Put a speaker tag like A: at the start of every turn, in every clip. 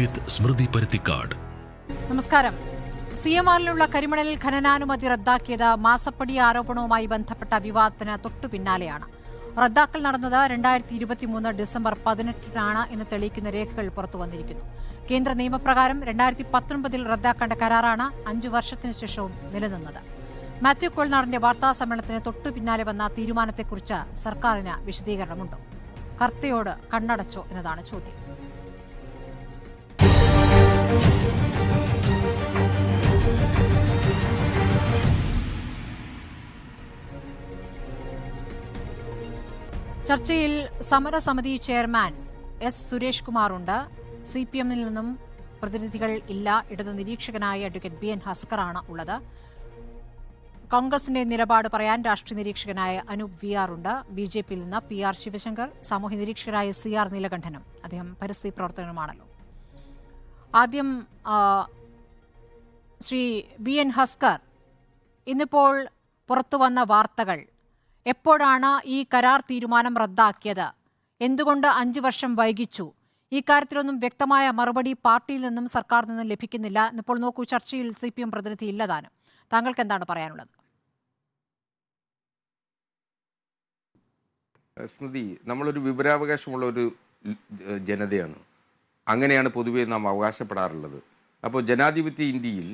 A: വിത്ത് സ്മൃതി പരുത്തിക്കാട്
B: നമസ്കാരം C M ആറിലുള്ള കരിമണലിൽ ഖനനാനുമതി റദ്ദാക്കിയത് മാസപ്പടി ആരോപണവുമായി ബന്ധപ്പെട്ട വിവാദത്തിന് തൊട്ടു പിന്നാലെയാണ് റദ്ദാക്കൽ നടന്നത് രണ്ടായിരത്തി ഇരുപത്തിമൂന്ന് ഡിസംബർ പതിനെട്ടിനാണ് എന്ന് തെളിയിക്കുന്ന രേഖകൾ പുറത്തു വന്നിരിക്കുന്നു കേന്ദ്ര നിയമപ്രകാരം രണ്ടായിരത്തി പത്തൊൻപതിൽ റദ്ദാക്കേണ്ട കരാറാണ് അഞ്ചു വർഷത്തിനു ശേഷവും നിലനിന്നത് മാത്യു കോൾനാടിന്റെ വാർത്താ സമ്മേളനത്തിന് തൊട്ടു പിന്നാലെ വന്ന തീരുമാനത്തെക്കുറിച്ച് സർക്കാരിന് വിശദീകരണമുണ്ടോ കർത്തയോട് കണ്ണടച്ചോ എന്നതാണ് ചോദ്യം ചർച്ചയിൽ സമരസമിതി ചെയർമാൻ എസ് സുരേഷ് കുമാറുണ്ട് സി പി എമ്മിൽ നിന്നും പ്രതിനിധികൾ ഇല്ല ഇടത് നിരീക്ഷകനായ അഡ്വക്കേറ്റ് ബി എൻ ഹസ്കറാണ് ഉള്ളത് കോൺഗ്രസിന്റെ നിലപാട് പറയാൻ രാഷ്ട്രീയ നിരീക്ഷകനായ അനൂപ് വി ആർ ഉണ്ട് ബി ജെ പിയിൽ നിന്ന് പി ആർ ശിവശങ്കർ സാമൂഹ്യ നിരീക്ഷകനായ സി ആർ നീലകണ്ഠനും അദ്ദേഹം പരിസ്ഥിതി പ്രവർത്തകനുമാണല്ലോ ആദ്യം ശ്രീ ബി എൻ ഹസ്കർ ഇന്നിപ്പോൾ പുറത്തു വന്ന വാർത്തകൾ എപ്പോഴാണ് ഈ കരാർ തീരുമാനം റദ്ദാക്കിയത് എന്തുകൊണ്ട് അഞ്ച് വർഷം വൈകിച്ചു ഇക്കാര്യത്തിലൊന്നും വ്യക്തമായ മറുപടി പാർട്ടിയിൽ നിന്നും സർക്കാർ നിന്നും ലഭിക്കുന്നില്ല ഇപ്പോൾ നോക്കൂ ചർച്ചയിൽ സി പി എം പ്രതിനിധി ഇല്ലതാനും താങ്കൾക്ക് എന്താണ് പറയാനുള്ളത്
C: സ്മൃതി നമ്മളൊരു വിവരാവകാശമുള്ള ഒരു ജനതയാണ് അങ്ങനെയാണ് പൊതുവേ നാം അവകാശപ്പെടാറുള്ളത് അപ്പോൾ ജനാധിപത്യ ഇന്ത്യയിൽ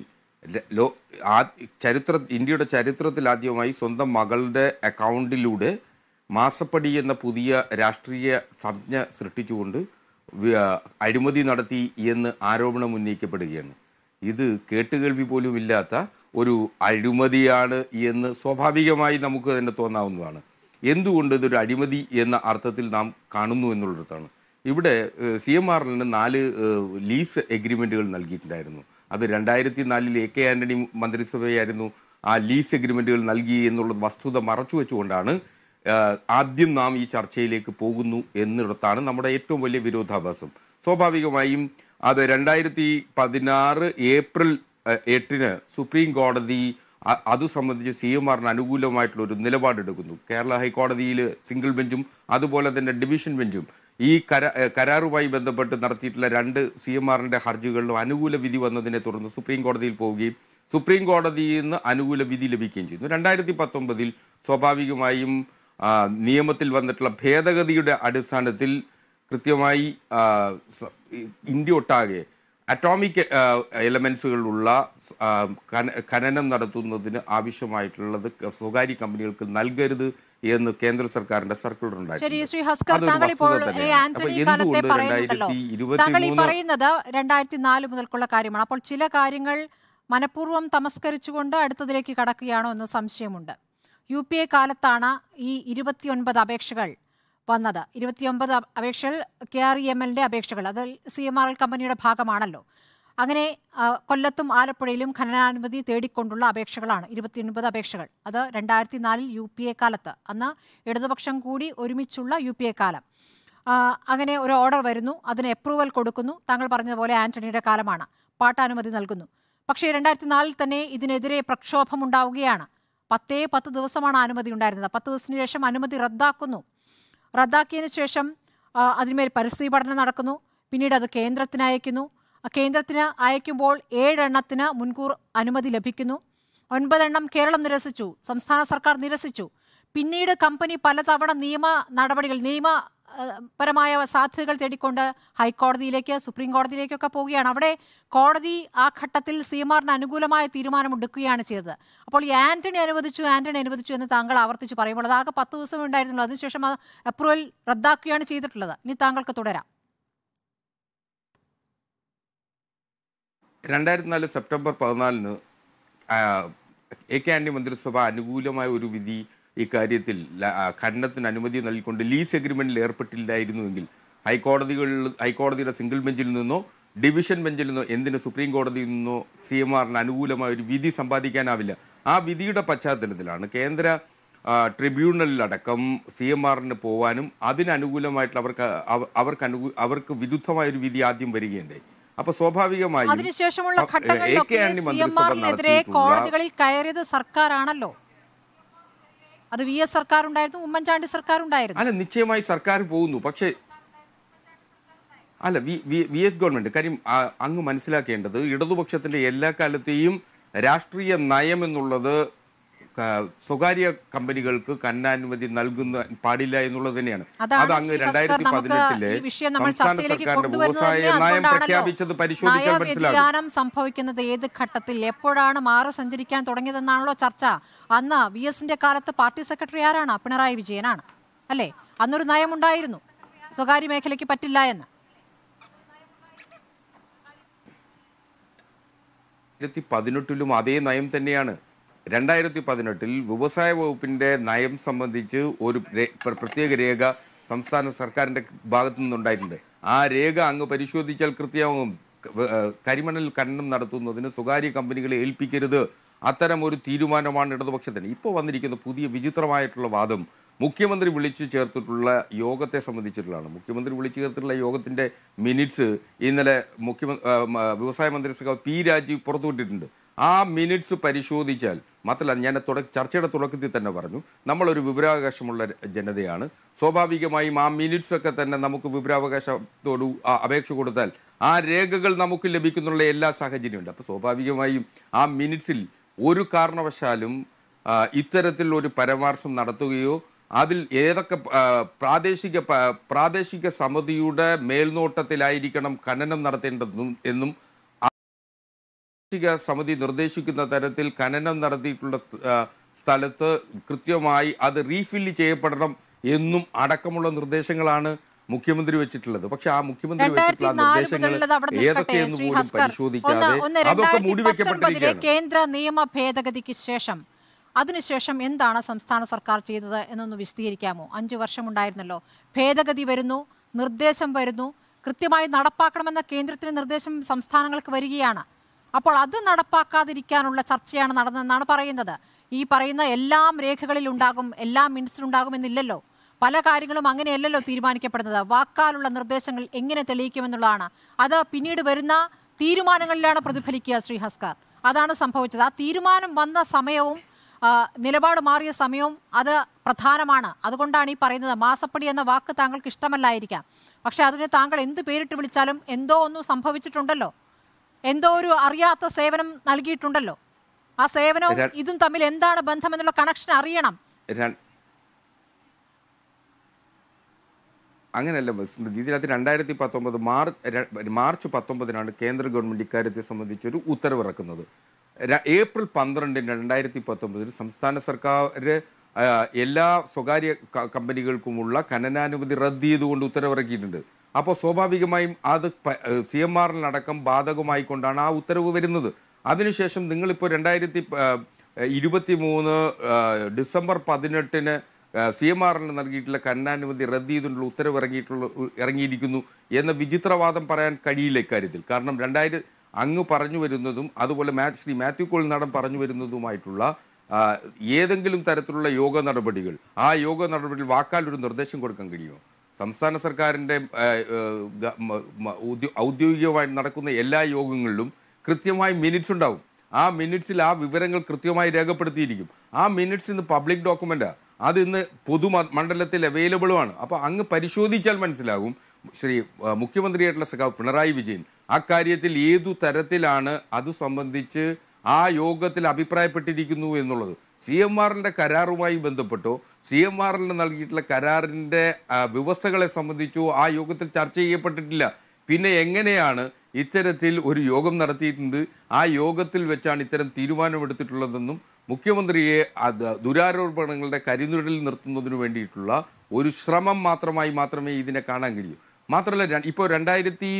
C: ലോ ആ ചരിത്ര ഇന്ത്യയുടെ ചരിത്രത്തിൽ ആദ്യമായി സ്വന്തം മകളുടെ അക്കൗണ്ടിലൂടെ മാസപ്പടി എന്ന പുതിയ രാഷ്ട്രീയ സംജ്ഞ സൃഷ്ടിച്ചുകൊണ്ട് അഴിമതി നടത്തി എന്ന് ആരോപണം ഉന്നയിക്കപ്പെടുകയാണ് ഇത് കേട്ടുകേൾവി പോലും ഇല്ലാത്ത ഒരു അഴിമതിയാണ് എന്ന് സ്വാഭാവികമായി നമുക്ക് തന്നെ തോന്നാവുന്നതാണ് എന്തുകൊണ്ട് ഇതൊരു അഴിമതി എന്ന അർത്ഥത്തിൽ നാം കാണുന്നു എന്നുള്ളടത്താണ് ഇവിടെ സി എം ആറിന് നാല് ലീസ് എഗ്രിമെൻറ്റുകൾ നൽകിയിട്ടുണ്ടായിരുന്നു അത് രണ്ടായിരത്തി നാലിൽ എ കെ ആൻ്റണി മന്ത്രിസഭയായിരുന്നു ആ ലീസ് എഗ്രിമെൻറ്റുകൾ നൽകി എന്നുള്ള വസ്തുത മറച്ചു വെച്ചുകൊണ്ടാണ് ആദ്യം നാം ഈ ചർച്ചയിലേക്ക് പോകുന്നു എന്നിടത്താണ് നമ്മുടെ ഏറ്റവും വലിയ വിരോധാഭാസം സ്വാഭാവികമായും അത് രണ്ടായിരത്തി പതിനാറ് ഏപ്രിൽ എട്ടിന് സുപ്രീം കോടതി അത് സംബന്ധിച്ച് സി എം ആറിന് അനുകൂലമായിട്ടുള്ള ഒരു നിലപാടെടുക്കുന്നു കേരള ഹൈക്കോടതിയിൽ സിംഗിൾ ബെഞ്ചും അതുപോലെ തന്നെ ഡിവിഷൻ ബെഞ്ചും ഈ കരാറുമായി ബന്ധപ്പെട്ട് നടത്തിയിട്ടുള്ള രണ്ട് സി എം ആറിൻ്റെ ഹർജികളിലും അനുകൂല വിധി വന്നതിനെ തുടർന്ന് സുപ്രീം കോടതിയിൽ പോവുകയും സുപ്രീം കോടതിയിൽ നിന്ന് അനുകൂല വിധി ലഭിക്കുകയും ചെയ്യുന്നു രണ്ടായിരത്തി പത്തൊമ്പതിൽ സ്വാഭാവികമായും നിയമത്തിൽ വന്നിട്ടുള്ള ഭേദഗതിയുടെ അടിസ്ഥാനത്തിൽ കൃത്യമായി ഇന്ത്യ ഒട്ടാകെ അറ്റോമിക് എലമെൻസുകളുള്ള ഖനനം നടത്തുന്നതിന് ആവശ്യമായിട്ടുള്ളത് സ്വകാര്യ കമ്പനികൾക്ക് നൽകരുത് എന്ന് കേന്ദ്ര സർക്കാരിന്റെ സർക്കുലർ ഉണ്ടായിരുന്നു
B: പറയുന്നത് രണ്ടായിരത്തി നാല് മുതൽക്കുള്ള കാര്യമാണ് അപ്പോൾ ചില കാര്യങ്ങൾ മനഃപൂർവ്വം തമസ്കരിച്ചുകൊണ്ട് അടുത്തതിലേക്ക് കടക്കുകയാണോ എന്ന് സംശയമുണ്ട് യു പി എ കാലത്താണ് ഈ ഇരുപത്തിയൊൻപത് അപേക്ഷകൾ വന്നത് ഇരുപത്തിയൊൻപത് അപേക്ഷകൾ കെ ആർ ഇ എം എല്ലിൻ്റെ അപേക്ഷകൾ അത് സി എം ആർ എൽ കമ്പനിയുടെ ഭാഗമാണല്ലോ അങ്ങനെ കൊല്ലത്തും ആലപ്പുഴയിലും ഖനനാനുമതി തേടിക്കൊണ്ടുള്ള അപേക്ഷകളാണ് ഇരുപത്തിയൊൻപത് അപേക്ഷകൾ അത് രണ്ടായിരത്തി നാലിൽ യു പി എ കാലത്ത് അന്ന് ഇടതുപക്ഷം കൂടി ഒരുമിച്ചുള്ള യു പി എ കാലം അങ്ങനെ ഒരു ഓർഡർ വരുന്നു അതിന് അപ്രൂവൽ കൊടുക്കുന്നു താങ്കൾ പറഞ്ഞതുപോലെ ആന്റണിയുടെ കാലമാണ് പാട്ടാനുമതി നൽകുന്നു പക്ഷേ രണ്ടായിരത്തി നാലിൽ തന്നെ ഇതിനെതിരെ പ്രക്ഷോഭം ഉണ്ടാവുകയാണ് പത്തേ പത്ത് ദിവസമാണ് അനുമതി ഉണ്ടായിരുന്നത് പത്ത് ദിവസത്തിന് ശേഷം അനുമതി റദ്ദാക്കുന്നു റദ്ദാക്കിയതിനു ശേഷം അതിന്മേൽ പരിസ്ഥിതി പഠനം നടക്കുന്നു പിന്നീട് അത് കേന്ദ്രത്തിനയക്കുന്നു കേന്ദ്രത്തിന് അയക്കുമ്പോൾ ഏഴെണ്ണത്തിന് മുൻകൂർ അനുമതി ലഭിക്കുന്നു ഒൻപതെണ്ണം കേരളം നിരസിച്ചു സംസ്ഥാന സർക്കാർ നിരസിച്ചു പിന്നീട് കമ്പനി പലതവണ നിയമ നടപടികൾ നിയമപരമായ സാധ്യതകൾ തേടിക്കൊണ്ട് ഹൈക്കോടതിയിലേക്ക് സുപ്രീം കോടതിയിലേക്കൊക്കെ പോവുകയാണ് അവിടെ കോടതി ആ ഘട്ടത്തിൽ സിമാറിന് അനുകൂലമായ എടുക്കുകയാണ് ചെയ്തത് അപ്പോൾ ഈ ആന്റണി അനുവദിച്ചു ആന്റണി അനുവദിച്ചു എന്ന് താങ്കൾ ആവർത്തിച്ച് പറയുമ്പോൾ അതാകെ പത്ത് ദിവസം ഉണ്ടായിരുന്നുള്ളൂ അതിനുശേഷം അപ്രൂവൽ റദ്ദാക്കുകയാണ് ചെയ്തിട്ടുള്ളത് ഇനി താങ്കൾക്ക് തുടരാം
C: രണ്ടായിരത്തി നാല് സെപ്റ്റംബർ പതിനാലിന് എ കെ ആന്റണി മന്ത്രിസഭ അനുകൂലമായ ഒരു വിധി ഇക്കാര്യത്തിൽ ഖണ്ഡത്തിന് അനുമതി നൽകിക്കൊണ്ട് ലീസ് എഗ്രിമെന്റിൽ ഏർപ്പെട്ടില്ലായിരുന്നുവെങ്കിൽ ഹൈക്കോടതികളിൽ ഹൈക്കോടതിയുടെ സിംഗിൾ ബെഞ്ചിൽ നിന്നോ ഡിവിഷൻ ബെഞ്ചിൽ നിന്നോ എന്തിന് സുപ്രീം കോടതിയിൽ നിന്നോ സി എം ആറിന് അനുകൂലമായ ഒരു വിധി സമ്പാദിക്കാനാവില്ല ആ വിധിയുടെ പശ്ചാത്തലത്തിലാണ് കേന്ദ്ര ട്രിബ്യൂണലിലടക്കം സി എം ആറിന് പോവാനും അതിനനുകൂലമായിട്ടുള്ള അവർക്ക് അവർക്ക് അനുകൂ അവർക്ക് വിരുദ്ധമായൊരു വിധി ആദ്യം വരികയുണ്ടായി അപ്പൊ സ്വാഭാവികമായി
B: അതിനുശേഷമുള്ള ഘട്ടങ്ങളിലൊക്കെ കോടതികളിൽ കയറിയത് സർക്കാരാണല്ലോ അത് വി എസ് സർക്കാർ ഉണ്ടായിരുന്നു ഉമ്മൻചാണ്ടി സർക്കാർ ഉണ്ടായിരുന്നു അല്ല
C: നിശ്ചയമായി സർക്കാർ പോകുന്നു പക്ഷേ അല്ല വി എസ് ഗവൺമെന്റ് കാര്യം അങ്ങ് മനസ്സിലാക്കേണ്ടത് ഇടതുപക്ഷത്തിന്റെ എല്ലാ കാലത്തെയും രാഷ്ട്രീയ നയം എന്നുള്ളത് സ്വകാര്യ കമ്പനികൾക്ക് കന്നാനുമതി നൽകുന്ന പാടില്ല എന്നുള്ളത് തന്നെയാണ് അത് അങ്ങ് രണ്ടായിരത്തി പതിനെട്ടിലെ സംസ്ഥാന സർക്കാരിന്റെ വ്യവസായ നയം പ്രഖ്യാപിച്ചത്
B: പരിശോധിച്ചാൽ മനസ്സിലാകും സംഭവിക്കുന്നത് ഏത് ഘട്ടത്തിൽ എപ്പോഴാണ് മാറി സഞ്ചരിക്കാൻ തുടങ്ങിയതെന്നാണല്ലോ ചർച്ച അന്ന് വി എസിന്റെ കാലത്ത് പാർട്ടി സെക്രട്ടറി ആരാണ് പിണറായി വിജയനാണ് അല്ലേ അന്നൊരു നയമുണ്ടായിരുന്നു സ്വകാര്യ മേഖലയ്ക്ക് പറ്റില്ല എന്ന്
C: പതിനെട്ടിലും അതേ നയം തന്നെയാണ് രണ്ടായിരത്തി പതിനെട്ടിൽ വ്യവസായ വകുപ്പിൻ്റെ നയം സംബന്ധിച്ച് ഒരു പ്രത്യേക രേഖ സംസ്ഥാന സർക്കാരിൻ്റെ ഭാഗത്തു നിന്നുണ്ടായിട്ടുണ്ട് ആ രേഖ അങ്ങ് പരിശോധിച്ചാൽ കൃത്യമാകും കരിമണൽ ഖനനം നടത്തുന്നതിന് സ്വകാര്യ കമ്പനികളെ ഏൽപ്പിക്കരുത് അത്തരം ഒരു തീരുമാനമാണ് ഇടതുപക്ഷത്തിന് ഇപ്പോൾ വന്നിരിക്കുന്ന പുതിയ വിചിത്രമായിട്ടുള്ള വാദം മുഖ്യമന്ത്രി വിളിച്ചു ചേർത്തിട്ടുള്ള യോഗത്തെ സംബന്ധിച്ചിട്ടുള്ളതാണ് മുഖ്യമന്ത്രി വിളിച്ചു ചേർത്തിട്ടുള്ള യോഗത്തിൻ്റെ മിനിറ്റ്സ് ഇന്നലെ മുഖ്യമന്ത്രി വ്യവസായ മന്ത്രിസഭ പി രാജീവ് പുറത്തുവിട്ടിട്ടുണ്ട് ആ മിനിറ്റ്സ് പരിശോധിച്ചാൽ മാത്രമല്ല ഞാൻ തുടക്ക ചർച്ചയുടെ തുടക്കത്തിൽ തന്നെ പറഞ്ഞു നമ്മളൊരു വിവരാവകാശമുള്ള ജനതയാണ് സ്വാഭാവികമായും ആ മിനിറ്റ്സൊക്കെ തന്നെ നമുക്ക് വിവരാവകാശത്തോട് അപേക്ഷ കൊടുത്താൽ ആ രേഖകൾ നമുക്ക് ലഭിക്കുന്നുള്ള എല്ലാ സാഹചര്യമുണ്ട് അപ്പോൾ സ്വാഭാവികമായും ആ മിനിറ്റ്സിൽ ഒരു കാരണവശാലും ഇത്തരത്തിൽ ഒരു പരാമർശം നടത്തുകയോ അതിൽ ഏതൊക്കെ പ്രാദേശിക പ്രാദേശിക സമിതിയുടെ മേൽനോട്ടത്തിലായിരിക്കണം ഖനനം നടത്തേണ്ടതും എന്നും കാർഷിക സമിതി നിർദ്ദേശിക്കുന്ന തരത്തിൽ ഖനനം നടത്തിയിട്ടുള്ള സ്ഥലത്ത് കൃത്യമായി അത് റീഫില്ല് ചെയ്യപ്പെടണം എന്നും അടക്കമുള്ള നിർദ്ദേശങ്ങളാണ് മുഖ്യമന്ത്രി വെച്ചിട്ടുള്ളത് പക്ഷെ ആ മുഖ്യമന്ത്രി വെച്ചിട്ടുള്ള നിർദ്ദേശങ്ങൾ ഏതൊക്കെയെന്ന് പോലും പരിശോധിക്കാതെ അതൊക്കെ
B: കേന്ദ്ര നിയമ ഭേദഗതിക്ക് ശേഷം അതിനുശേഷം എന്താണ് സംസ്ഥാന സർക്കാർ ചെയ്തത് എന്നൊന്ന് വിശദീകരിക്കാമോ അഞ്ചു വർഷമുണ്ടായിരുന്നല്ലോ ഭേദഗതി വരുന്നു നിർദ്ദേശം വരുന്നു കൃത്യമായി നടപ്പാക്കണമെന്ന കേന്ദ്രത്തിന് നിർദ്ദേശം സംസ്ഥാനങ്ങൾക്ക് വരികയാണ് അപ്പോൾ അത് നടപ്പാക്കാതിരിക്കാനുള്ള ചർച്ചയാണ് നടന്നതെന്നാണ് പറയുന്നത് ഈ പറയുന്ന എല്ലാം രേഖകളിൽ ഉണ്ടാകും എല്ലാം എന്നില്ലല്ലോ പല കാര്യങ്ങളും അങ്ങനെയല്ലല്ലോ തീരുമാനിക്കപ്പെടുന്നത് വാക്കാലുള്ള നിർദ്ദേശങ്ങൾ എങ്ങനെ തെളിയിക്കുമെന്നുള്ളതാണ് അത് പിന്നീട് വരുന്ന തീരുമാനങ്ങളിലാണ് പ്രതിഫലിക്കുക ശ്രീ ഹസ്കർ അതാണ് സംഭവിച്ചത് ആ തീരുമാനം വന്ന സമയവും നിലപാട് മാറിയ സമയവും അത് പ്രധാനമാണ് അതുകൊണ്ടാണ് ഈ പറയുന്നത് മാസപ്പടി എന്ന വാക്ക് താങ്കൾക്ക് ഇഷ്ടമല്ലായിരിക്കാം പക്ഷെ അതിന് താങ്കൾ എന്ത് പേരിട്ട് വിളിച്ചാലും എന്തോ ഒന്നും സംഭവിച്ചിട്ടുണ്ടല്ലോ എന്തോ ഒരു അറിയാത്ത സേവനം നൽകിയിട്ടുണ്ടല്ലോ ആ സേവനവും ഇതും തമ്മിൽ എന്താണ് ബന്ധം എന്നുള്ള കണക്ഷൻ അറിയണം
C: അങ്ങനെയല്ല സ്മൃതി ഇതിനകത്ത് രണ്ടായിരത്തി പത്തൊമ്പത് മാർച്ച് മാർച്ച് പത്തൊമ്പതിനാണ് കേന്ദ്ര ഗവൺമെൻറ് ഇക്കാര്യത്തെ സംബന്ധിച്ചൊരു ഉത്തരവിറക്കുന്നത് ഏപ്രിൽ പന്ത്രണ്ടിന് രണ്ടായിരത്തി പത്തൊമ്പതിൽ സംസ്ഥാന സർക്കാർ എല്ലാ സ്വകാര്യ കമ്പനികൾക്കുമുള്ള ഖനനാനുമതി റദ്ദ് ചെയ്തുകൊണ്ട് ഉത്തരവിറക്കിയിട്ടുണ്ട് അപ്പോൾ സ്വാഭാവികമായും അത് സി എം ആറിനടക്കം കൊണ്ടാണ് ആ ഉത്തരവ് വരുന്നത് അതിനുശേഷം നിങ്ങളിപ്പോൾ രണ്ടായിരത്തി ഇരുപത്തി മൂന്ന് ഡിസംബർ പതിനെട്ടിന് സി എം ആറിന് നൽകിയിട്ടുള്ള കന്നാനുമതി റദ്ദ് ചെയ്തിട്ടുള്ള ഉത്തരവ് ഇറങ്ങിയിട്ടുള്ള ഇറങ്ങിയിരിക്കുന്നു എന്ന വിചിത്രവാദം പറയാൻ കഴിയില്ല ഇക്കാര്യത്തിൽ കാരണം രണ്ടായിരം അങ്ങ് പറഞ്ഞു വരുന്നതും അതുപോലെ മാ ശ്രീ മാത്യു കോളിനാടൻ പറഞ്ഞു വരുന്നതുമായിട്ടുള്ള ഏതെങ്കിലും തരത്തിലുള്ള യോഗ നടപടികൾ ആ യോഗ നടപടികൾ വാക്കാൽ ഒരു നിർദ്ദേശം കൊടുക്കാൻ കഴിയുമോ സംസ്ഥാന സർക്കാരിൻ്റെ ഔദ്യോഗികമായി നടക്കുന്ന എല്ലാ യോഗങ്ങളിലും കൃത്യമായി മിനിറ്റ്സ് ഉണ്ടാവും ആ മിനിറ്റ്സിൽ ആ വിവരങ്ങൾ കൃത്യമായി രേഖപ്പെടുത്തിയിരിക്കും ആ മിനിറ്റ്സ് ഇന്ന് പബ്ലിക് ഡോക്യുമെൻറ്റാണ് അത് ഇന്ന് പൊതു മണ്ഡലത്തിൽ അവൈലബിളുമാണ് അപ്പോൾ അങ്ങ് പരിശോധിച്ചാൽ മനസ്സിലാകും ശ്രീ മുഖ്യമന്ത്രിയായിട്ടുള്ള സഖാവ് പിണറായി വിജയൻ അക്കാര്യത്തിൽ ഏതു തരത്തിലാണ് അത് സംബന്ധിച്ച് ആ യോഗത്തിൽ അഭിപ്രായപ്പെട്ടിരിക്കുന്നു എന്നുള്ളത് സി എം ആറിൻ്റെ കരാറുമായി ബന്ധപ്പെട്ടോ സി എം ആറിന് നൽകിയിട്ടുള്ള കരാറിൻ്റെ വ്യവസ്ഥകളെ സംബന്ധിച്ചോ ആ യോഗത്തിൽ ചർച്ച ചെയ്യപ്പെട്ടിട്ടില്ല പിന്നെ എങ്ങനെയാണ് ഇത്തരത്തിൽ ഒരു യോഗം നടത്തിയിട്ടുണ്ട് ആ യോഗത്തിൽ വെച്ചാണ് ഇത്തരം തീരുമാനമെടുത്തിട്ടുള്ളതെന്നും മുഖ്യമന്ത്രിയെ ദുരാരോപണങ്ങളുടെ കരിനുരലിൽ നിർത്തുന്നതിന് വേണ്ടിയിട്ടുള്ള ഒരു ശ്രമം മാത്രമായി മാത്രമേ ഇതിനെ കാണാൻ കഴിയൂ മാത്രമല്ല ഇപ്പോൾ രണ്ടായിരത്തി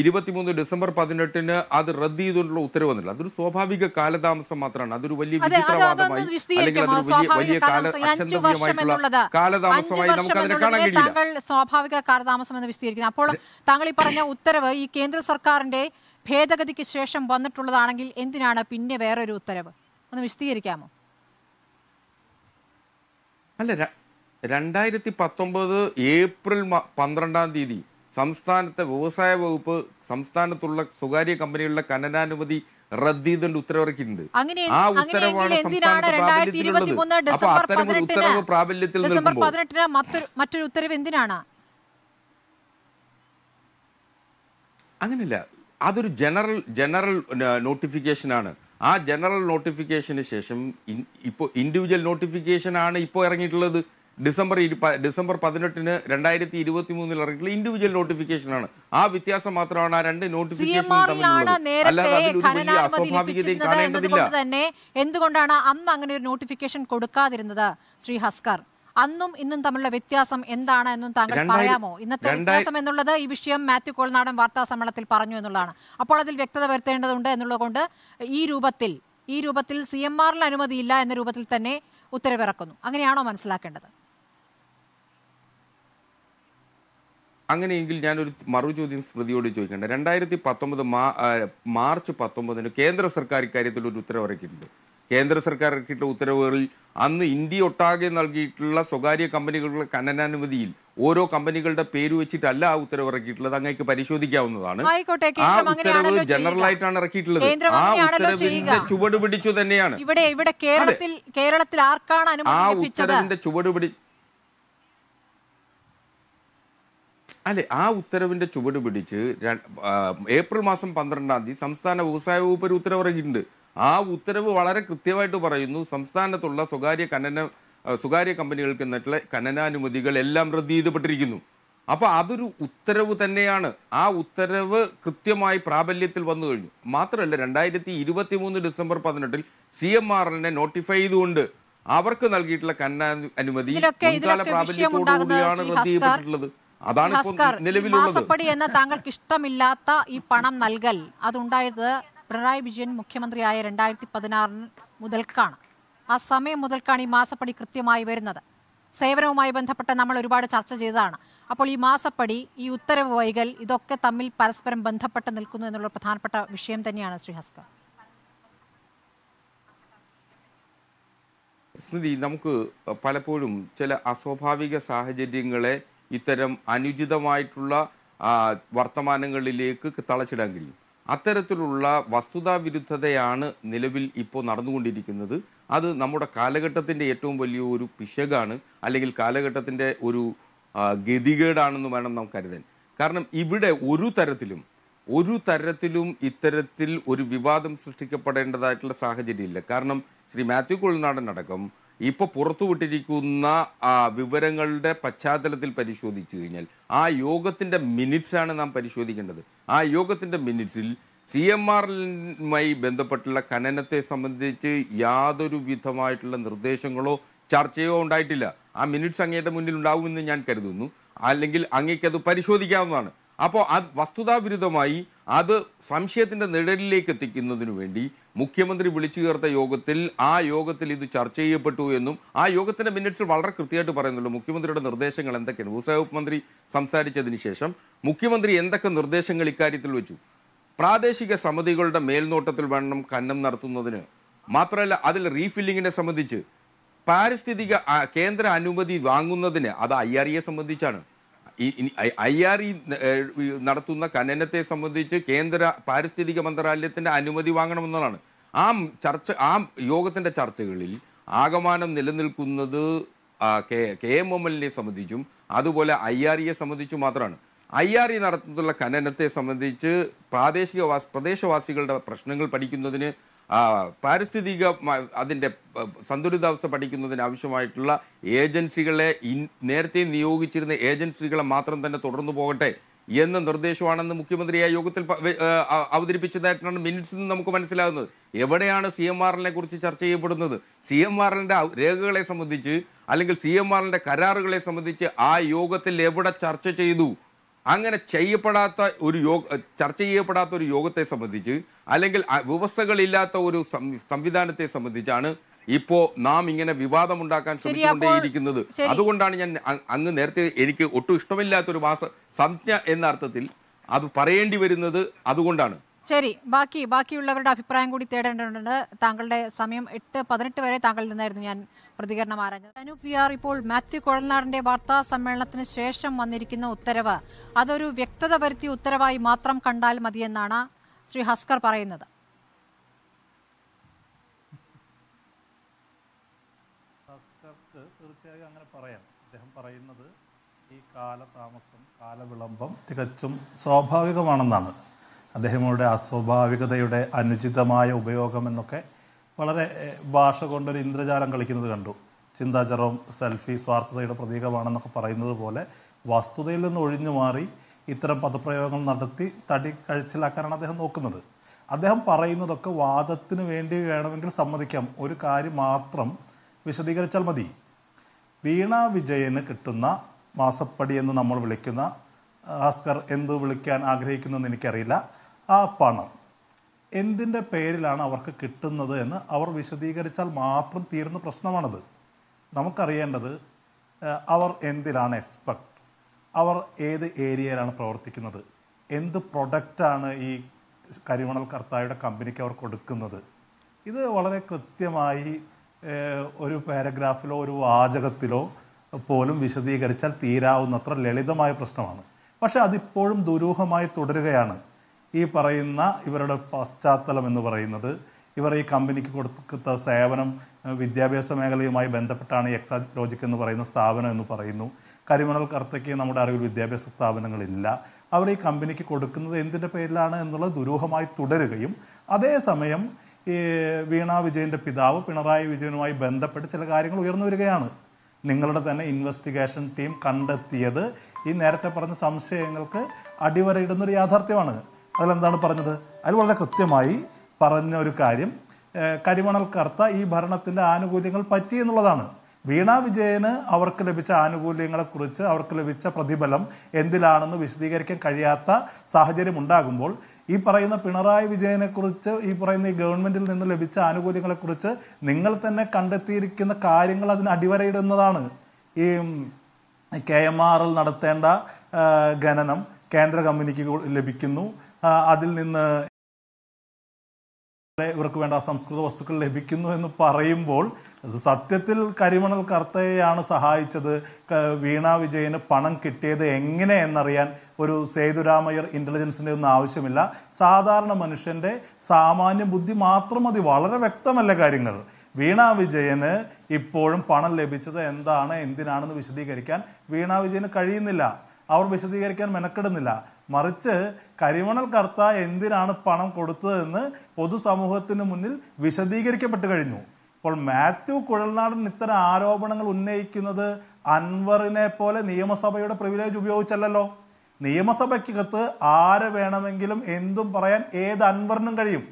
C: ഇരുപത്തിമൂന്ന് ഡിസംബർ പതിനെട്ടിന് അത് റദ്ദ് ചെയ്തുകൊണ്ടുള്ള ഉത്തരവ് വന്നില്ല അതൊരു സ്വാഭാവിക കാലതാമസം മാത്രമാണ് അതൊരു വലിയ വിചിത്രവാദമായി അല്ലെങ്കിൽ വലിയ വലിയ കാലതാമസമായി നമുക്ക് അതിനെ കാണാൻ കഴിയില്ല
B: സ്വാഭാവിക കാലതാമസം എന്ന് വിശദീകരിക്കുന്നത് അപ്പോൾ താങ്കൾ ഈ പറഞ്ഞ ഉത്തരവ് ഈ കേന്ദ്ര സർക്കാരിന്റെ ഭേദഗതിക്ക് ശേഷം വന്നിട്ടുള്ളതാണെങ്കിൽ എന്തിനാണ് പിന്നെ വേറൊരു ഉത്തരവ് ഒന്ന് വിശദീകരിക്കാമോ
C: അല്ല രണ്ടായിരത്തി പത്തൊമ്പത് ഏപ്രിൽ പന്ത്രണ്ടാം തീയതി സംസ്ഥാനത്തെ വ്യവസായ വകുപ്പ് സംസ്ഥാനത്തുള്ള സ്വകാര്യ കമ്പനികളുടെ ഖനനാനുമതി റദ്ദ് ചെയ്തുകൊണ്ട് ഉത്തരവിറക്കിയിട്ടുണ്ട് ആ ഉത്തരവാണ് ഉത്തരവ് പ്രാബല്യത്തിൽ
B: മറ്റൊരു ഉത്തരവ് എന്തിനാണ്
C: അങ്ങനെയല്ല അതൊരു ജനറൽ ജനറൽ നോട്ടിഫിക്കേഷനാണ് ആ ജനറൽ നോട്ടിഫിക്കേഷന് ശേഷം ഇപ്പോൾ ഇൻഡിവിജ്വൽ നോട്ടിഫിക്കേഷനാണ് ഇപ്പോൾ ഇറങ്ങിയിട്ടുള്ളത് ഡിസംബർ ഡിസംബർ പതിനെട്ടിന് രണ്ടായിരത്തി ഇരുപത്തി മൂന്നിൽ ഇറങ്ങിയിട്ടുള്ള ഇൻഡിവിജ്വൽ ആണ് ആ വ്യത്യാസം മാത്രമാണ് ആ രണ്ട് നോട്ടിഫിക്കേഷൻ
B: തന്നെ എന്തുകൊണ്ടാണ് അന്ന് അങ്ങനെ ഒരു നോട്ടിഫിക്കേഷൻ കൊടുക്കാതിരുന്നത് ശ്രീ ഹസ്കർ അന്നും ഇന്നും തമ്മിലുള്ള വ്യത്യാസം എന്താണ് എന്നും താങ്കൾ പറയാമോ ഇന്നത്തെ വ്യത്യാസം എന്നുള്ളത് ഈ വിഷയം മാത്യു കോൾനാടൻ വാർത്താ സമ്മേളനത്തിൽ പറഞ്ഞു എന്നുള്ളതാണ് അപ്പോൾ അതിൽ വ്യക്തത വരുത്തേണ്ടതുണ്ട് എന്നുള്ളതുകൊണ്ട് ഈ രൂപത്തിൽ ഈ രൂപത്തിൽ സി എം ആറിൽ അനുമതിയില്ല എന്ന രൂപത്തിൽ തന്നെ ഉത്തരവിറക്കുന്നു അങ്ങനെയാണോ മനസ്സിലാക്കേണ്ടത്
C: അങ്ങനെയെങ്കിൽ ഞാനൊരു മറു ചോദ്യം സ്മൃതിയോട് ചോദിക്കേണ്ട രണ്ടായിരത്തി പത്തൊമ്പത് മാർച്ച് പത്തൊമ്പതിന് കേന്ദ്ര സർക്കാർ ഇക്കാര്യത്തിൽ ഒരു ഇറക്കിയിട്ടുണ്ട് കേന്ദ്ര സർക്കാർ ഇറക്കിയിട്ടുള്ള ഉത്തരവുകളിൽ അന്ന് ഇന്ത്യ ഒട്ടാകെ നൽകിയിട്ടുള്ള സ്വകാര്യ കമ്പനികളുടെ ഖനനാനുമതിയിൽ ഓരോ കമ്പനികളുടെ പേര് വെച്ചിട്ടല്ല ആ ഉത്തരവ് ഇറക്കിയിട്ടുള്ളത് അങ്ങേക്ക് പരിശോധിക്കാവുന്നതാണ് ആ ഉത്തരവ് ജനറൽ ആയിട്ടാണ് ഇറക്കിയിട്ടുള്ളത് ആ ഉത്തരവിന്റെ ചുവട് പിടിച്ചു തന്നെയാണ്
B: ഇവിടെ ഇവിടെ കേരളത്തിൽ കേരളത്തിൽ ആർക്കാണ് ആ ഉത്തരവിന്റെ
C: ചുവട് പിടി അല്ലെ ആ ഉത്തരവിന്റെ ചുവട് പിടിച്ച് ഏപ്രിൽ മാസം പന്ത്രണ്ടാം തീയതി സംസ്ഥാന വ്യവസായ വകുപ്പ് ഒരു ഉത്തരവ് ഇറങ്ങിയിട്ടുണ്ട് ആ ഉത്തരവ് വളരെ കൃത്യമായിട്ട് പറയുന്നു സംസ്ഥാനത്തുള്ള സ്വകാര്യ ഖനന സ്വകാര്യ കമ്പനികൾക്ക് എന്നിട്ടുള്ള ഖനനാനുമതികൾ എല്ലാം റദ്ദ് ചെയ്തപ്പെട്ടിരിക്കുന്നു അപ്പോൾ അതൊരു ഉത്തരവ് തന്നെയാണ് ആ ഉത്തരവ് കൃത്യമായി പ്രാബല്യത്തിൽ വന്നു കഴിഞ്ഞു മാത്രമല്ല രണ്ടായിരത്തി ഇരുപത്തി മൂന്ന് ഡിസംബർ പതിനെട്ടിൽ സി എം ആർ എല്ലിനെ നോട്ടിഫൈ ചെയ്തുകൊണ്ട് അവർക്ക് നൽകിയിട്ടുള്ള കന്ന അനുമതി മുൻകാല പ്രാബല്യത്തോടുകൂടിയാണ് റദ്ദ് ചെയ്യപ്പെട്ടിട്ടുള്ളത് അതാണ് നിലവിലുള്ളത്
B: എന്ന താങ്കൾക്ക് ഇഷ്ടമില്ലാത്ത ഈ പണം നൽകൽ അതുണ്ടായത് പിണറായി വിജയൻ മുഖ്യമന്ത്രിയായ രണ്ടായിരത്തി പതിനാറിന് മുതൽക്കാണ് ആ സമയം മുതൽക്കാണ് ഈ മാസപ്പടി കൃത്യമായി വരുന്നത് സേവനവുമായി ബന്ധപ്പെട്ട് നമ്മൾ ഒരുപാട് ചർച്ച ചെയ്തതാണ് അപ്പോൾ ഈ മാസപ്പടി ഈ ഉത്തരവ് വൈകൽ ഇതൊക്കെ തമ്മിൽ പരസ്പരം ബന്ധപ്പെട്ട് നിൽക്കുന്നു എന്നുള്ള പ്രധാനപ്പെട്ട വിഷയം തന്നെയാണ് ശ്രീ ഹസ്കർ
C: സ്മൃതി നമുക്ക് പലപ്പോഴും ചില അസ്വാഭാവിക സാഹചര്യങ്ങളെ ഇത്തരം അനുചിതമായിട്ടുള്ള വർത്തമാനങ്ങളിലേക്ക് തളച്ചിടാൻ കഴിയും അത്തരത്തിലുള്ള വസ്തുതാ വിരുദ്ധതയാണ് നിലവിൽ ഇപ്പോൾ നടന്നുകൊണ്ടിരിക്കുന്നത് അത് നമ്മുടെ കാലഘട്ടത്തിൻ്റെ ഏറ്റവും വലിയ ഒരു പിശകാണ് അല്ലെങ്കിൽ കാലഘട്ടത്തിൻ്റെ ഒരു ഗതികേടാണെന്ന് വേണം നാം കരുതാൻ കാരണം ഇവിടെ ഒരു തരത്തിലും ഒരു തരത്തിലും ഇത്തരത്തിൽ ഒരു വിവാദം സൃഷ്ടിക്കപ്പെടേണ്ടതായിട്ടുള്ള സാഹചര്യമില്ല കാരണം ശ്രീ മാത്യു കൊളിനാടൻ അടക്കം ഇപ്പോൾ പുറത്തുവിട്ടിരിക്കുന്ന വിവരങ്ങളുടെ പശ്ചാത്തലത്തിൽ പരിശോധിച്ചു കഴിഞ്ഞാൽ ആ യോഗത്തിൻ്റെ മിനിറ്റ്സാണ് നാം പരിശോധിക്കേണ്ടത് ആ യോഗത്തിൻ്റെ മിനിറ്റ്സിൽ സി എം ആറുമായി ബന്ധപ്പെട്ടുള്ള ഖനനത്തെ സംബന്ധിച്ച് യാതൊരു വിധമായിട്ടുള്ള നിർദ്ദേശങ്ങളോ ചർച്ചയോ ഉണ്ടായിട്ടില്ല ആ മിനിറ്റ്സ് അങ്ങേയുടെ മുന്നിൽ ഉണ്ടാവുമെന്ന് ഞാൻ കരുതുന്നു അല്ലെങ്കിൽ അങ്ങേക്കത് പരിശോധിക്കാവുന്നതാണ് അപ്പോൾ അത് വസ്തുതാവിരുദ്ധമായി അത് സംശയത്തിൻ്റെ നിഴലിലേക്ക് എത്തിക്കുന്നതിന് വേണ്ടി മുഖ്യമന്ത്രി വിളിച്ചു ചേർത്ത യോഗത്തിൽ ആ യോഗത്തിൽ ഇത് ചർച്ച ചെയ്യപ്പെട്ടു എന്നും ആ യോഗത്തിൻ്റെ മിനിറ്റ്സിൽ വളരെ കൃത്യമായിട്ട് പറയുന്നുണ്ട് മുഖ്യമന്ത്രിയുടെ നിർദ്ദേശങ്ങൾ എന്തൊക്കെയാണ് വ്യവസായവകുപ്പ് മന്ത്രി സംസാരിച്ചതിന് ശേഷം മുഖ്യമന്ത്രി എന്തൊക്കെ നിർദ്ദേശങ്ങൾ ഇക്കാര്യത്തിൽ വെച്ചു പ്രാദേശിക സമിതികളുടെ മേൽനോട്ടത്തിൽ വേണം ഖനനം നടത്തുന്നതിന് മാത്രമല്ല അതിൽ റീഫില്ലിങ്ങിനെ സംബന്ധിച്ച് പാരിസ്ഥിതിക കേന്ദ്ര അനുമതി വാങ്ങുന്നതിന് അത് ഐ ആർ ഇയെ സംബന്ധിച്ചാണ് ഐ ആർ ഇ നടത്തുന്ന ഖനനത്തെ സംബന്ധിച്ച് കേന്ദ്ര പാരിസ്ഥിതിക മന്ത്രാലയത്തിൻ്റെ അനുമതി വാങ്ങണമെന്നതാണ് ആ ചർച്ച ആ യോഗത്തിൻ്റെ ചർച്ചകളിൽ ആകമാനം നിലനിൽക്കുന്നത് കെ കെ എം എം എല്ലിനെ സംബന്ധിച്ചും അതുപോലെ ഐ ആർ ഇയെ സംബന്ധിച്ചും മാത്രമാണ് ഐ ആർ ഇ നടത്തുന്നുള്ള ഖനനത്തെ സംബന്ധിച്ച് പ്രാദേശിക പ്രദേശവാസികളുടെ പ്രശ്നങ്ങൾ പഠിക്കുന്നതിന് പാരിസ്ഥിതിക അതിൻ്റെ സന്തുലിതാവസ്ഥ പഠിക്കുന്നതിന് ആവശ്യമായിട്ടുള്ള ഏജൻസികളെ നേരത്തെ നിയോഗിച്ചിരുന്ന ഏജൻസികളെ മാത്രം തന്നെ തുടർന്നു പോകട്ടെ എന്ന നിർദ്ദേശമാണെന്ന് മുഖ്യമന്ത്രി ആ യോഗത്തിൽ അവതരിപ്പിച്ചതായിട്ടാണ് മിനിറ്റ്സ് നിന്ന് നമുക്ക് മനസ്സിലാകുന്നത് എവിടെയാണ് സി എം ആറിനെ കുറിച്ച് ചർച്ച ചെയ്യപ്പെടുന്നത് സി എം ആറിൻ്റെ രേഖകളെ സംബന്ധിച്ച് അല്ലെങ്കിൽ സി എം ആറിൻ്റെ കരാറുകളെ സംബന്ധിച്ച് ആ യോഗത്തിൽ എവിടെ ചർച്ച ചെയ്തു അങ്ങനെ ചെയ്യപ്പെടാത്ത ഒരു യോഗ ചർച്ച ചെയ്യപ്പെടാത്ത ഒരു യോഗത്തെ സംബന്ധിച്ച് അല്ലെങ്കിൽ വ്യവസ്ഥകളില്ലാത്ത ഒരു സംവിധാനത്തെ സംബന്ധിച്ചാണ് ഇപ്പോ നാം ഇങ്ങനെ വിവാദം ഉണ്ടാക്കാൻ ശ്രമിച്ചുകൊണ്ടേയിരിക്കുന്നത് അതുകൊണ്ടാണ് ഞാൻ അങ്ങ് നേരത്തെ എനിക്ക് ഒട്ടും ഇഷ്ടമില്ലാത്തൊരു മാസ സംജ്ഞ എന്ന അർത്ഥത്തിൽ അത് പറയേണ്ടി വരുന്നത് അതുകൊണ്ടാണ്
B: ശരി ബാക്കി ബാക്കിയുള്ളവരുടെ അഭിപ്രായം കൂടി തേടേണ്ടതുണ്ട് താങ്കളുടെ സമയം എട്ട് പതിനെട്ട് വരെ താങ്കളിൽ നിന്നായിരുന്നു ഞാൻ പ്രതികരണം ആരാഞ്ഞത് അനൂപ് പി ആർ ഇപ്പോൾ മാത്യു കുഴൽനാടിന്റെ വാർത്താ സമ്മേളനത്തിന് ശേഷം വന്നിരിക്കുന്ന ഉത്തരവ് അതൊരു വ്യക്തത വരുത്തിയ ഉത്തരവായി മാത്രം കണ്ടാൽ മതിയെന്നാണ് ശ്രീ ഹസ്കർ പറയുന്നത്
A: തീർച്ചയായും അങ്ങനെ പറയാം അദ്ദേഹം പറയുന്നത് ഈ കാലതാമസം കാലവിളംബം തികച്ചും സ്വാഭാവികമാണെന്നാണ് അദ്ദേഹങ്ങളുടെ അസ്വാഭാവികതയുടെ അനുചിതമായ ഉപയോഗം എന്നൊക്കെ വളരെ ഭാഷ കൊണ്ടൊരു ഇന്ദ്രജാലം കളിക്കുന്നത് കണ്ടു ചിന്താചരവും സെൽഫി സ്വാർത്ഥതയുടെ പ്രതീകമാണെന്നൊക്കെ പറയുന്നത് പോലെ വസ്തുതയിൽ നിന്ന് ഒഴിഞ്ഞു മാറി ഇത്തരം പദപ്രയോഗങ്ങൾ നടത്തി തടി കഴിച്ചിലാക്കാനാണ് അദ്ദേഹം നോക്കുന്നത് അദ്ദേഹം പറയുന്നതൊക്കെ വാദത്തിന് വേണ്ടി വേണമെങ്കിൽ സമ്മതിക്കാം ഒരു കാര്യം മാത്രം വിശദീകരിച്ചാൽ മതി വീണ വിജയന് കിട്ടുന്ന മാസപ്പടി എന്ന് നമ്മൾ വിളിക്കുന്ന ആസ്കർ എന്ത് വിളിക്കാൻ ആഗ്രഹിക്കുന്നു എന്ന് എനിക്കറിയില്ല ആ പണം എന്തിൻ്റെ പേരിലാണ് അവർക്ക് കിട്ടുന്നത് എന്ന് അവർ വിശദീകരിച്ചാൽ മാത്രം തീരുന്ന പ്രശ്നമാണത് നമുക്കറിയേണ്ടത് അവർ എന്തിലാണ് എക്സ്പെക്ട് അവർ ഏത് ഏരിയയിലാണ് പ്രവർത്തിക്കുന്നത് എന്ത് പ്രൊഡക്റ്റാണ് ഈ കരിമണൽ കർത്തായുടെ കമ്പനിക്ക് അവർ കൊടുക്കുന്നത് ഇത് വളരെ കൃത്യമായി ഒരു പാരഗ്രാഫിലോ ഒരു വാചകത്തിലോ പോലും വിശദീകരിച്ചാൽ തീരാവുന്നത്ര ലളിതമായ പ്രശ്നമാണ് പക്ഷേ അതിപ്പോഴും ദുരൂഹമായി തുടരുകയാണ് ഈ പറയുന്ന ഇവരുടെ പശ്ചാത്തലം എന്ന് പറയുന്നത് ഇവർ ഈ കമ്പനിക്ക് കൊടുത്ത സേവനം വിദ്യാഭ്യാസ മേഖലയുമായി ബന്ധപ്പെട്ടാണ് ഈ എക്സാ ലോജിക് എന്ന് പറയുന്ന സ്ഥാപനം എന്ന് പറയുന്നു കരിമണൽ കർത്തയ്ക്ക് നമ്മുടെ അറിവിൽ വിദ്യാഭ്യാസ സ്ഥാപനങ്ങളില്ല അവർ ഈ കമ്പനിക്ക് കൊടുക്കുന്നത് എന്തിൻ്റെ പേരിലാണ് എന്നുള്ളത് ദുരൂഹമായി തുടരുകയും അതേസമയം ഈ വീണ വിജയൻ്റെ പിതാവ് പിണറായി വിജയനുമായി ബന്ധപ്പെട്ട് ചില കാര്യങ്ങൾ ഉയർന്നു വരികയാണ് നിങ്ങളുടെ തന്നെ ഇൻവെസ്റ്റിഗേഷൻ ടീം കണ്ടെത്തിയത് ഈ നേരത്തെ പറഞ്ഞ സംശയങ്ങൾക്ക് അടിവരയിടുന്നൊരു യാഥാർത്ഥ്യമാണ് അതിലെന്താണ് പറഞ്ഞത് അതിൽ വളരെ കൃത്യമായി പറഞ്ഞ ഒരു കാര്യം കരിമണൽ കർത്ത ഈ ഭരണത്തിൻ്റെ ആനുകൂല്യങ്ങൾ പറ്റി എന്നുള്ളതാണ് വീണ വിജയന് അവർക്ക് ലഭിച്ച ആനുകൂല്യങ്ങളെക്കുറിച്ച് അവർക്ക് ലഭിച്ച പ്രതിഫലം എന്തിലാണെന്ന് വിശദീകരിക്കാൻ കഴിയാത്ത സാഹചര്യം ഉണ്ടാകുമ്പോൾ ഈ പറയുന്ന പിണറായി വിജയനെക്കുറിച്ച് ഈ പറയുന്ന ഈ ഗവൺമെന്റിൽ നിന്ന് ലഭിച്ച ആനുകൂല്യങ്ങളെക്കുറിച്ച് നിങ്ങൾ തന്നെ കണ്ടെത്തിയിരിക്കുന്ന കാര്യങ്ങൾ അതിന് അടിവരയിടുന്നതാണ് ഈ കെ എം ആറിൽ നടത്തേണ്ട ഖനനം കേന്ദ്ര കമ്പനിക്ക് ലഭിക്കുന്നു അതിൽ നിന്ന് ഇവർക്ക് വേണ്ട സംസ്കൃത വസ്തുക്കൾ ലഭിക്കുന്നു എന്ന് പറയുമ്പോൾ സത്യത്തിൽ കരിമണൽ കർത്തയെയാണ് സഹായിച്ചത് വീണ വിജയന് പണം കിട്ടിയത് എങ്ങനെ എന്നറിയാൻ ഒരു സേതുരാമയ്യർ ഇന്റലിജൻസിന്റെ ഒന്നും ആവശ്യമില്ല സാധാരണ മനുഷ്യന്റെ സാമാന്യ ബുദ്ധി മാത്രം മതി വളരെ വ്യക്തമല്ല കാര്യങ്ങൾ വീണ വിജയന് ഇപ്പോഴും പണം ലഭിച്ചത് എന്താണ് എന്തിനാണെന്ന് വിശദീകരിക്കാൻ വീണ വിജയന് കഴിയുന്നില്ല അവർ വിശദീകരിക്കാൻ മെനക്കെടുന്നില്ല മറിച്ച് കരിമണൽ കർത്ത എന്തിനാണ് പണം കൊടുത്തതെന്ന് പൊതുസമൂഹത്തിന് മുന്നിൽ വിശദീകരിക്കപ്പെട്ടു കഴിഞ്ഞു അപ്പോൾ മാത്യു കുഴൽനാടൻ ഇത്തരം ആരോപണങ്ങൾ ഉന്നയിക്കുന്നത് അൻവറിനെ പോലെ നിയമസഭയുടെ പ്രിവിലേജ് ഉപയോഗിച്ചല്ലോ നിയമസഭയ്ക്കകത്ത് ആരെ വേണമെങ്കിലും എന്തും പറയാൻ ഏത് അൻവറിനും കഴിയും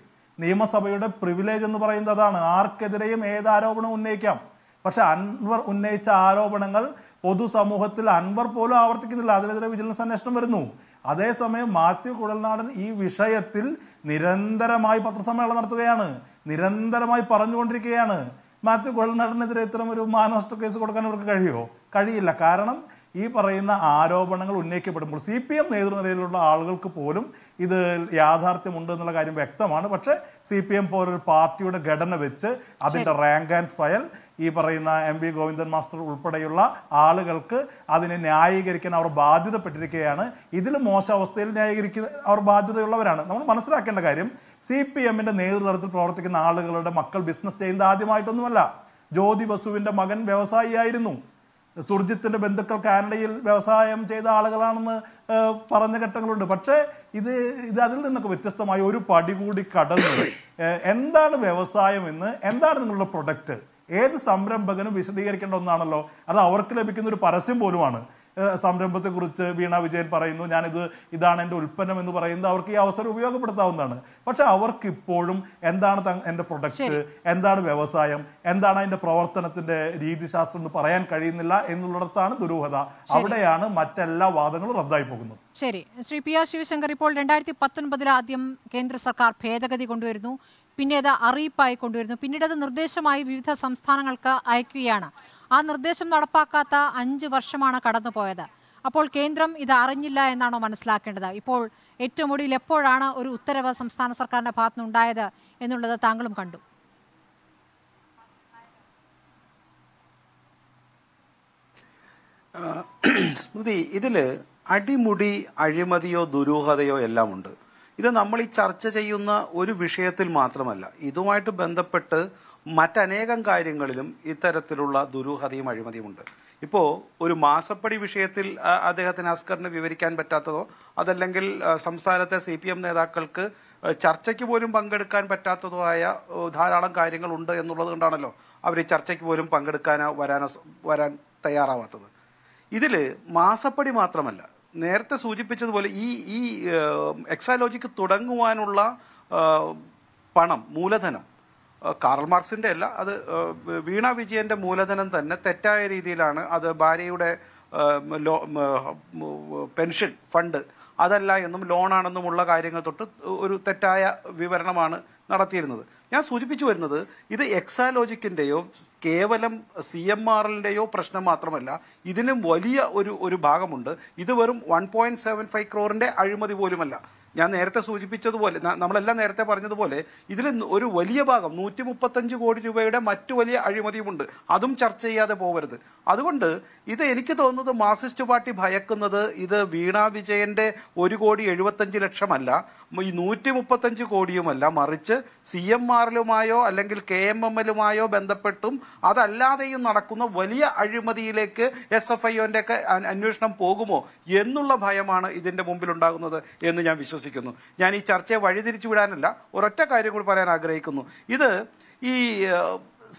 A: നിയമസഭയുടെ പ്രിവിലേജ് എന്ന് പറയുന്നത് അതാണ് ആർക്കെതിരെയും ഏത് ആരോപണം ഉന്നയിക്കാം പക്ഷെ അൻവർ ഉന്നയിച്ച ആരോപണങ്ങൾ പൊതുസമൂഹത്തിൽ അൻവർ പോലും ആവർത്തിക്കുന്നില്ല അതിനെതിരെ വിജിലൻസ് അന്വേഷണം വരുന്നു അതേസമയം മാത്യു കുഴൽനാടൻ ഈ വിഷയത്തിൽ നിരന്തരമായി പത്രസമ്മേളനം നടത്തുകയാണ് നിരന്തരമായി പറഞ്ഞുകൊണ്ടിരിക്കുകയാണ് മാത്യു കുഴൽനാടനെതിരെ ഇത്തരം ഒരു മാനനഷ്ട കേസ് കൊടുക്കാൻ അവർക്ക് കഴിയുമോ കഴിയില്ല കാരണം ഈ പറയുന്ന ആരോപണങ്ങൾ ഉന്നയിക്കപ്പെടുമ്പോൾ സി പി എം നേതൃനിരയിലുള്ള ആളുകൾക്ക് പോലും ഇത് യാഥാർത്ഥ്യമുണ്ട് എന്നുള്ള കാര്യം വ്യക്തമാണ് പക്ഷേ സി പി എം പോലൊരു പാർട്ടിയുടെ ഘടന വെച്ച് അതിന്റെ റാങ്ക് ആൻഡ് ഫയൽ ഈ പറയുന്ന എം വി ഗോവിന്ദൻ മാസ്റ്റർ ഉൾപ്പെടെയുള്ള ആളുകൾക്ക് അതിനെ ന്യായീകരിക്കാൻ അവർ ബാധ്യതപ്പെട്ടിരിക്കുകയാണ് ഇതിൽ മോശാവസ്ഥയിൽ ന്യായീകരിക്കുന്ന അവർ ബാധ്യതയുള്ളവരാണ് നമ്മൾ മനസ്സിലാക്കേണ്ട കാര്യം സി പി എമ്മിൻ്റെ നേതൃത്വത്തിൽ പ്രവർത്തിക്കുന്ന ആളുകളുടെ മക്കൾ ബിസിനസ് ചെയ്യുന്നത് ആദ്യമായിട്ടൊന്നുമല്ല ജ്യോതി ബസുവിൻ്റെ മകൻ വ്യവസായിയായിരുന്നു സുർജിത്തിൻ്റെ ബന്ധുക്കൾ കാനഡയിൽ വ്യവസായം ചെയ്ത ആളുകളാണെന്ന് പറഞ്ഞ ഘട്ടങ്ങളുണ്ട് പക്ഷേ ഇത് ഇത് അതിൽ നിന്നൊക്കെ വ്യത്യസ്തമായി ഒരു പടി കൂടി കടന്ന് എന്താണ് വ്യവസായം എന്ന് എന്താണ് നിങ്ങളുടെ പ്രൊഡക്റ്റ് ഏത് സംരംഭകനും വിശദീകരിക്കേണ്ട ഒന്നാണല്ലോ അത് അവർക്ക് ലഭിക്കുന്ന ഒരു പരസ്യം പോലുമാണ് സംരംഭത്തെക്കുറിച്ച് വീണ വിജയൻ പറയുന്നു ഞാനിത് ഇതാണ് എൻ്റെ ഉൽപ്പന്നം എന്ന് പറയുന്നത് അവർക്ക് ഈ അവസരം ഉപയോഗപ്പെടുത്താവുന്നതാണ് പക്ഷെ അവർക്ക് ഇപ്പോഴും എന്താണ് എൻ്റെ പ്രൊഡക്റ്റ് എന്താണ് വ്യവസായം എന്താണ് അതിൻ്റെ പ്രവർത്തനത്തിൻ്റെ രീതിശാസ്ത്രം എന്ന് പറയാൻ കഴിയുന്നില്ല എന്നുള്ളിടത്താണ് ദുരൂഹത അവിടെയാണ് മറ്റെല്ലാ വാദങ്ങളും റദ്ദായി പോകുന്നത്
B: ശരി ശ്രീ പി ആർ ശിവശങ്കർ ഇപ്പോൾ രണ്ടായിരത്തി പത്തൊൻപതിൽ ആദ്യം കേന്ദ്ര സർക്കാർ ഭേദഗതി കൊണ്ടുവരുന്നു പിന്നെ അത് അറിയിപ്പായി കൊണ്ടുവരുന്നു പിന്നീട് അത് നിർദ്ദേശമായി വിവിധ സംസ്ഥാനങ്ങൾക്ക് അയക്കുകയാണ് ആ നിർദ്ദേശം നടപ്പാക്കാത്ത അഞ്ച് വർഷമാണ് കടന്നുപോയത് അപ്പോൾ കേന്ദ്രം ഇത് അറിഞ്ഞില്ല എന്നാണോ മനസ്സിലാക്കേണ്ടത് ഇപ്പോൾ ഏറ്റവും ഒടുവിൽ എപ്പോഴാണ് ഒരു ഉത്തരവ് സംസ്ഥാന സർക്കാരിന്റെ ഭാഗത്തുനിന്നുണ്ടായത് എന്നുള്ളത് താങ്കളും കണ്ടു
D: സ്മൃതി ഇതില് അടിമുടി അഴിമതിയോ ദുരൂഹതയോ എല്ലാം ഉണ്ട് ഇത് നമ്മൾ ഈ ചർച്ച ചെയ്യുന്ന ഒരു വിഷയത്തിൽ മാത്രമല്ല ഇതുമായിട്ട് ബന്ധപ്പെട്ട് മറ്റനേകം കാര്യങ്ങളിലും ഇത്തരത്തിലുള്ള ദുരൂഹതയും അഴിമതിയുമുണ്ട് ഇപ്പോൾ ഒരു മാസപ്പടി വിഷയത്തിൽ അദ്ദേഹത്തിന് അസ്കറിന് വിവരിക്കാൻ പറ്റാത്തതോ അതല്ലെങ്കിൽ സംസ്ഥാനത്തെ സി പി എം നേതാക്കൾക്ക് ചർച്ചയ്ക്ക് പോലും പങ്കെടുക്കാൻ പറ്റാത്തതോ ആയ ധാരാളം കാര്യങ്ങളുണ്ട് എന്നുള്ളത് കൊണ്ടാണല്ലോ അവർ ചർച്ചയ്ക്ക് പോലും പങ്കെടുക്കാനോ വരാനോ വരാൻ തയ്യാറാവാത്തത് ഇതിൽ മാസപ്പടി മാത്രമല്ല നേരത്തെ സൂചിപ്പിച്ചതുപോലെ ഈ ഈ എക്സാലോജിക്ക് തുടങ്ങുവാനുള്ള പണം മൂലധനം കാറൽ മാർക്സിൻ്റെ അല്ല അത് വീണ വിജയൻ്റെ മൂലധനം തന്നെ തെറ്റായ രീതിയിലാണ് അത് ഭാര്യയുടെ പെൻഷൻ ഫണ്ട് അതല്ല എന്നും ലോണാണെന്നുമുള്ള കാര്യങ്ങൾ തൊട്ട് ഒരു തെറ്റായ വിവരണമാണ് നടത്തിയിരുന്നത് ഞാൻ സൂചിപ്പിച്ചു വരുന്നത് ഇത് എക്സാലോജിക്കിൻ്റെയോ കേവലം സി എം ആറിൻ്റെയോ പ്രശ്നം മാത്രമല്ല ഇതിനും വലിയ ഒരു ഒരു ഭാഗമുണ്ട് ഇത് വെറും വൺ പോയിൻറ്റ് സെവൻ ഫൈവ് ക്രോറിൻ്റെ അഴിമതി പോലുമല്ല ഞാൻ നേരത്തെ സൂചിപ്പിച്ചതുപോലെ നമ്മളെല്ലാം നേരത്തെ പറഞ്ഞതുപോലെ ഇതിൽ ഒരു വലിയ ഭാഗം നൂറ്റി മുപ്പത്തഞ്ച് കോടി രൂപയുടെ മറ്റു വലിയ അഴിമതിയുമുണ്ട് അതും ചർച്ച ചെയ്യാതെ പോകരുത് അതുകൊണ്ട് ഇത് എനിക്ക് തോന്നുന്നത് മാർസിസ്റ്റ് പാർട്ടി ഭയക്കുന്നത് ഇത് വീണ വിജയന്റെ ഒരു കോടി എഴുപത്തഞ്ച് ലക്ഷമല്ല ഈ നൂറ്റി മുപ്പത്തഞ്ച് കോടിയുമല്ല മറിച്ച് സി എം ആറിലുമായോ അല്ലെങ്കിൽ കെ എം എം എല്ലുമായോ ബന്ധപ്പെട്ടും അതല്ലാതെയും നടക്കുന്ന വലിയ അഴിമതിയിലേക്ക് എസ് എഫ് ഐ ഒക്കെ അന്വേഷണം പോകുമോ എന്നുള്ള ഭയമാണ് ഇതിന്റെ മുമ്പിലുണ്ടാകുന്നത് എന്ന് ഞാൻ വിശ്വസിക്കുന്നു വിശ്വസിക്കുന്നു ഞാൻ ഈ ചർച്ചയെ വഴിതിരിച്ചു വിടാനല്ല ഒരൊറ്റ കാര്യം കൂടി പറയാൻ ആഗ്രഹിക്കുന്നു ഇത് ഈ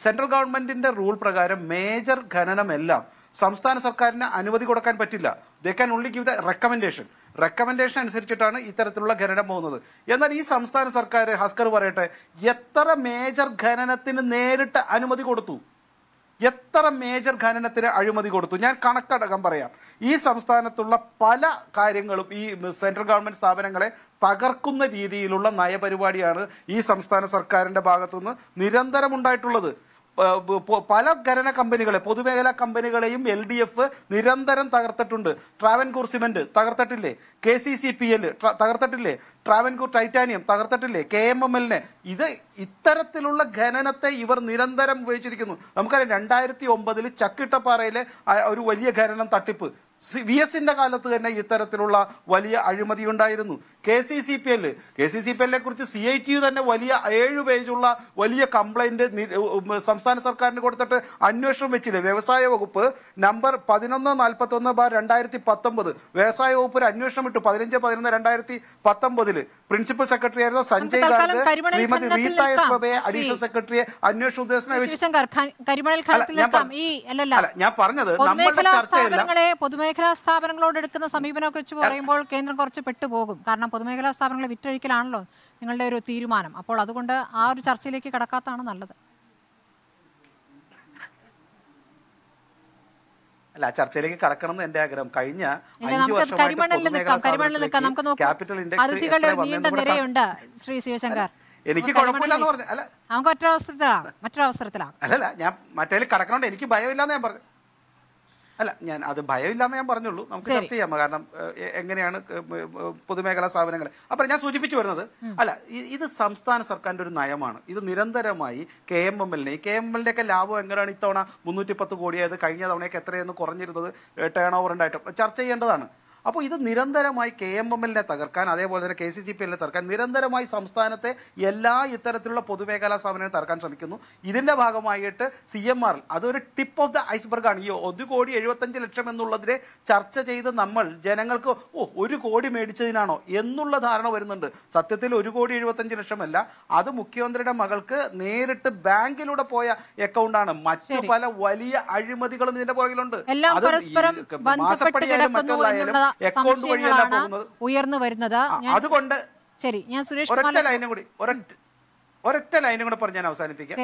D: സെൻട്രൽ ഗവൺമെന്റിന്റെ റൂൾ പ്രകാരം മേജർ ഖനനമെല്ലാം സംസ്ഥാന സർക്കാരിന് അനുമതി കൊടുക്കാൻ പറ്റില്ല ദേ കൻ ഉള്ളി ഗിവ് ദ റെക്കമെൻഡേഷൻ റെക്കമെൻഡേഷൻ അനുസരിച്ചിട്ടാണ് ഇത്തരത്തിലുള്ള ഖനനം പോകുന്നത് എന്നാൽ ഈ സംസ്ഥാന സർക്കാർ ഹസ്കർ പറയട്ടെ എത്ര മേജർ ഖനനത്തിന് നേരിട്ട് അനുമതി കൊടുത്തു എത്ര മേജർ ഖനനത്തിന് അഴിമതി കൊടുത്തു ഞാൻ കണക്കടക്കം പറയാം ഈ സംസ്ഥാനത്തുള്ള പല കാര്യങ്ങളും ഈ സെൻട്രൽ ഗവൺമെന്റ് സ്ഥാപനങ്ങളെ തകർക്കുന്ന രീതിയിലുള്ള നയപരിപാടിയാണ് ഈ സംസ്ഥാന സർക്കാരിന്റെ ഭാഗത്തുനിന്ന് നിരന്തരം ഉണ്ടായിട്ടുള്ളത് പല ഖരന കമ്പനികളെ പൊതുമേഖലാ കമ്പനികളെയും എൽ ഡി എഫ് നിരന്തരം തകർത്തിട്ടുണ്ട് ട്രാവൻകൂർ സിമെന്റ് തകർത്തിട്ടില്ലേ K C C P L തകർത്തിട്ടില്ലേ ട്രാവൻകൂർ ടൈറ്റാനിയം തകർത്തിട്ടില്ലേ കെ എം എം എല്ലിനെ ഇത് ഇത്തരത്തിലുള്ള ഖനനത്തെ ഇവർ നിരന്തരം ഉപയോഗിച്ചിരിക്കുന്നു നമുക്കറിയാം രണ്ടായിരത്തി ഒമ്പതിൽ ചക്കിട്ടപ്പാറയിലെ ഒരു വലിയ ഖനനം തട്ടിപ്പ് വി എസിന്റെ കാലത്ത് തന്നെ ഇത്തരത്തിലുള്ള വലിയ അഴിമതി ഉണ്ടായിരുന്നു K C C P L K C C P എല്ലിനെ കുറിച്ച് സി ഐ ടി യു തന്നെ വലിയ ഏഴ് പേജുള്ള വലിയ കംപ്ലൈന്റ് സംസ്ഥാന സർക്കാരിന് കൊടുത്തിട്ട് അന്വേഷണം വെച്ചില്ലേ വ്യവസായ വകുപ്പ് നമ്പർ പതിനൊന്ന് നാൽപ്പത്തി ഒന്ന് ബാർ രണ്ടായിരത്തി പത്തൊമ്പത് വ്യവസായ വകുപ്പ് ഒരു അന്വേഷണം ഇട്ടു പതിനഞ്ച് പതിനൊന്ന് രണ്ടായിരത്തി പത്തൊമ്പതിൽ പ്രിൻസിപ്പൽ സെക്രട്ടറി ആയിരുന്ന സഞ്ജയ് ഗാർഗ് ശ്രീമതി റീത്ത എസ് പ്രഭയെ അഡീഷണൽ സെക്രട്ടറിയെ അന്വേഷണ ഉദ്യോഗസ്ഥനെ ഞാൻ പറഞ്ഞത് സ്ഥാപനങ്ങളെ
B: പൊതുമേഖലാ സ്ഥാപനങ്ങളോട് എടുക്കുന്ന സമീപനമൊക്കെ വെച്ച് പറയുമ്പോൾ കേന്ദ്രം കുറച്ച് പെട്ടുപോകും കാരണം പൊതുമേഖലാ സ്ഥാപനങ്ങളെ വിറ്റഴിക്കലാണല്ലോ നിങ്ങളുടെ ഒരു തീരുമാനം അപ്പോൾ അതുകൊണ്ട് ആ ഒരു ചർച്ചയിലേക്ക് കടക്കാത്തതാണ് നല്ലത്
D: അല്ല ചർച്ചയിലേക്ക് കടക്കണം എന്ന് എന്റെ ആഗ്രഹം കഴിഞ്ഞ
B: ശ്രീ ശിവശങ്കർ
D: എനിക്ക് കുഴപ്പമില്ലെന്ന് പറഞ്ഞു
B: അല്ല നമുക്ക്
D: അല്ലല്ല ഞാൻ മറ്റേ കടക്കണോണ്ട് എനിക്ക് ഭയമില്ലെന്ന് ഞാൻ പറഞ്ഞു അല്ല ഞാൻ അത് ഭയമില്ലാന്ന് ഞാൻ പറഞ്ഞുള്ളൂ നമുക്ക് ചർച്ച ചെയ്യാം കാരണം എങ്ങനെയാണ് പൊതുമേഖലാ സ്ഥാപനങ്ങൾ അപ്പോൾ ഞാൻ സൂചിപ്പിച്ചു വരുന്നത് അല്ല ഇത് സംസ്ഥാന സർക്കാരിന്റെ ഒരു നയമാണ് ഇത് നിരന്തരമായി കെ എം എം എല്ലിനെ കെ എം എല്ലിന്റെ ഒക്കെ ലാഭം എങ്ങനെയാണ് ഇത്തവണ മുന്നൂറ്റി പത്ത് കോടിയായത് കഴിഞ്ഞ തവണയൊക്കെ എത്രയെന്ന് കുറഞ്ഞിരുന്നത് ടേൺ ഓവർ ഉണ്ടായിട്ട് ചർച്ച ചെയ്യേണ്ടതാണ് അപ്പോൾ ഇത് നിരന്തരമായി കെ എം എല്ലിനെ തകർക്കാൻ അതേപോലെ തന്നെ കെ സി സി പി എല്ലിനെ തകർക്കാൻ നിരന്തരമായി സംസ്ഥാനത്തെ എല്ലാ ഇത്തരത്തിലുള്ള പൊതുമേഖലാ സ്ഥാപനങ്ങളെ തകർക്കാൻ ശ്രമിക്കുന്നു ഇതിന്റെ ഭാഗമായിട്ട് സി എം ആർ അതൊരു ടിപ്പ് ഓഫ് ദ ഐസ്ബർഗ് ആണ് ഈ ഒരു കോടി എഴുപത്തഞ്ച് ലക്ഷം എന്നുള്ളതിനെ ചർച്ച ചെയ്ത് നമ്മൾ ജനങ്ങൾക്ക് ഓ ഒരു കോടി മേടിച്ചതിനാണോ എന്നുള്ള ധാരണ വരുന്നുണ്ട് സത്യത്തിൽ ഒരു കോടി എഴുപത്തഞ്ച് ലക്ഷമല്ല അത് മുഖ്യമന്ത്രിയുടെ മകൾക്ക് നേരിട്ട് ബാങ്കിലൂടെ പോയ അക്കൗണ്ടാണ് മറ്റു പല വലിയ അഴിമതികളും ഇതിന്റെ പുറകിലുണ്ട് അത് മാസപ്പടിയായാലും മറ്റുള്ളതായാലും അക്കൗണ്ട് വഴിയല്ല
B: ഉയർന്നു വരുന്നത് അതുകൊണ്ട് ശരി ഞാൻ സുരേഷ് ഒരൊറ്റ ലൈനും
D: കൂടി ഒരൊറ്റ ലൈനും കൂടെ പറഞ്ഞ് ഞാൻ അവസാനിപ്പിക്കാം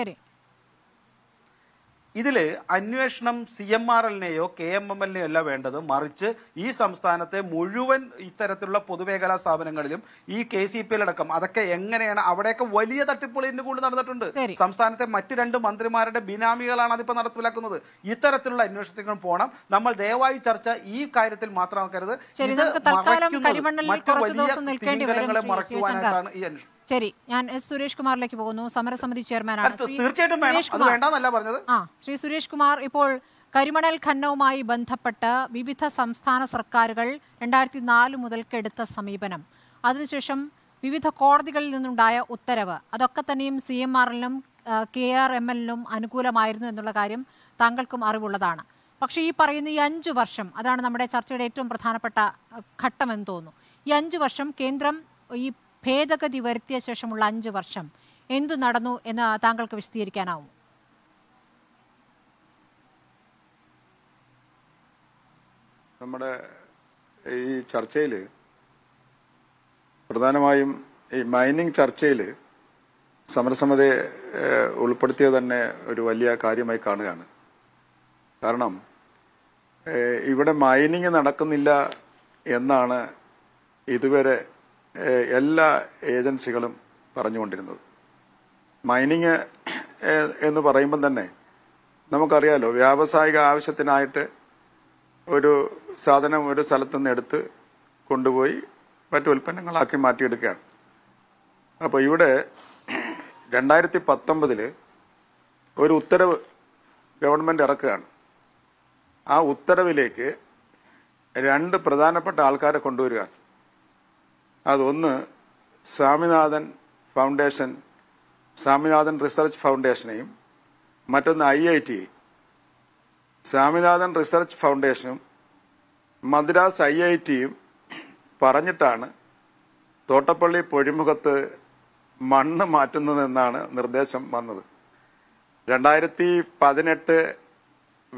D: ഇതിൽ അന്വേഷണം സി എം ആർ എല്ലിനെയോ കെ എം എം എല്ലിനെയോ അല്ല വേണ്ടത് മറിച്ച് ഈ സംസ്ഥാനത്തെ മുഴുവൻ ഇത്തരത്തിലുള്ള പൊതുമേഖലാ സ്ഥാപനങ്ങളിലും ഈ കെ സി പി അടക്കം അതൊക്കെ എങ്ങനെയാണ് അവിടെയൊക്കെ വലിയ തട്ടിപ്പുകൾ ഇതിന്റെ കൂടുതൽ നടന്നിട്ടുണ്ട് സംസ്ഥാനത്തെ മറ്റ് രണ്ട് മന്ത്രിമാരുടെ ബിനാമികളാണ് അതിപ്പോ നടപ്പിലാക്കുന്നത് ഇത്തരത്തിലുള്ള അന്വേഷണത്തിനും പോകണം നമ്മൾ ദയവായി ചർച്ച ഈ കാര്യത്തിൽ മാത്രമാക്കരുത് ഇത് മറ്റു വലിയ തിമിംഗലങ്ങളെ മറയ്ക്കുവാനായിട്ടാണ് ഈ അന്വേഷണം
B: ശരി ഞാൻ എസ് സുരേഷ് കുമാറിലേക്ക് പോകുന്നു സമരസമിതി ചെയർമാനാണ് ശ്രീ സുരേഷ് കുമാർ ഇപ്പോൾ കരിമണൽ ഖന്നവുമായി ബന്ധപ്പെട്ട് വിവിധ സംസ്ഥാന സർക്കാരുകൾ രണ്ടായിരത്തി നാല് മുതൽക്കെടുത്ത സമീപനം അതിനുശേഷം വിവിധ കോടതികളിൽ നിന്നുണ്ടായ ഉത്തരവ് അതൊക്കെ തന്നെയും സി എം ആറിനും കെ ആർ എം എല്ലിനും അനുകൂലമായിരുന്നു എന്നുള്ള കാര്യം താങ്കൾക്കും അറിവുള്ളതാണ് പക്ഷേ ഈ പറയുന്ന ഈ അഞ്ച് വർഷം അതാണ് നമ്മുടെ ചർച്ചയുടെ ഏറ്റവും പ്രധാനപ്പെട്ട ഘട്ടം എന്ന് തോന്നുന്നു ഈ അഞ്ച് വർഷം കേന്ദ്രം ഈ ഭേദഗതി വരുത്തിയ ശേഷമുള്ള അഞ്ച് വർഷം എന്തു നടന്നു എന്ന് താങ്കൾക്ക് വിശദീകരിക്കാനാവും
E: നമ്മുടെ ഈ ചർച്ചയിൽ പ്രധാനമായും ഈ മൈനിങ് ചർച്ചയിൽ സമരസമിതിയെ ഉൾപ്പെടുത്തിയത് തന്നെ ഒരു വലിയ കാര്യമായി കാണുകയാണ് കാരണം ഇവിടെ മൈനിങ് നടക്കുന്നില്ല എന്നാണ് ഇതുവരെ എല്ലാ ഏജൻസികളും പറഞ്ഞുകൊണ്ടിരുന്നത് മൈനിങ് എന്ന് പറയുമ്പം തന്നെ നമുക്കറിയാലോ വ്യാവസായിക ആവശ്യത്തിനായിട്ട് ഒരു സാധനം ഒരു സ്ഥലത്തുനിന്ന് നിന്ന് എടുത്ത് കൊണ്ടുപോയി മറ്റു ഉൽപ്പന്നങ്ങളാക്കി മാറ്റിയെടുക്കുകയാണ് അപ്പോൾ ഇവിടെ രണ്ടായിരത്തി പത്തൊമ്പതിൽ ഒരു ഉത്തരവ് ഗവൺമെൻറ് ഇറക്കുകയാണ് ആ ഉത്തരവിലേക്ക് രണ്ട് പ്രധാനപ്പെട്ട ആൾക്കാരെ കൊണ്ടുവരികയാണ് അതൊന്ന് സ്വാമിനാഥൻ ഫൗണ്ടേഷൻ സ്വാമിനാഥൻ റിസർച്ച് ഫൗണ്ടേഷനെയും മറ്റൊന്ന് I I T Swaminathan research ഫൗണ്ടേഷനും മദ്രാസ് ഐ ഐ ടിയും പറഞ്ഞിട്ടാണ് തോട്ടപ്പള്ളി പൊഴിമുഖത്ത് മണ്ണ് മാറ്റുന്നതെന്നാണ് നിർദ്ദേശം വന്നത് രണ്ടായിരത്തി പതിനെട്ട്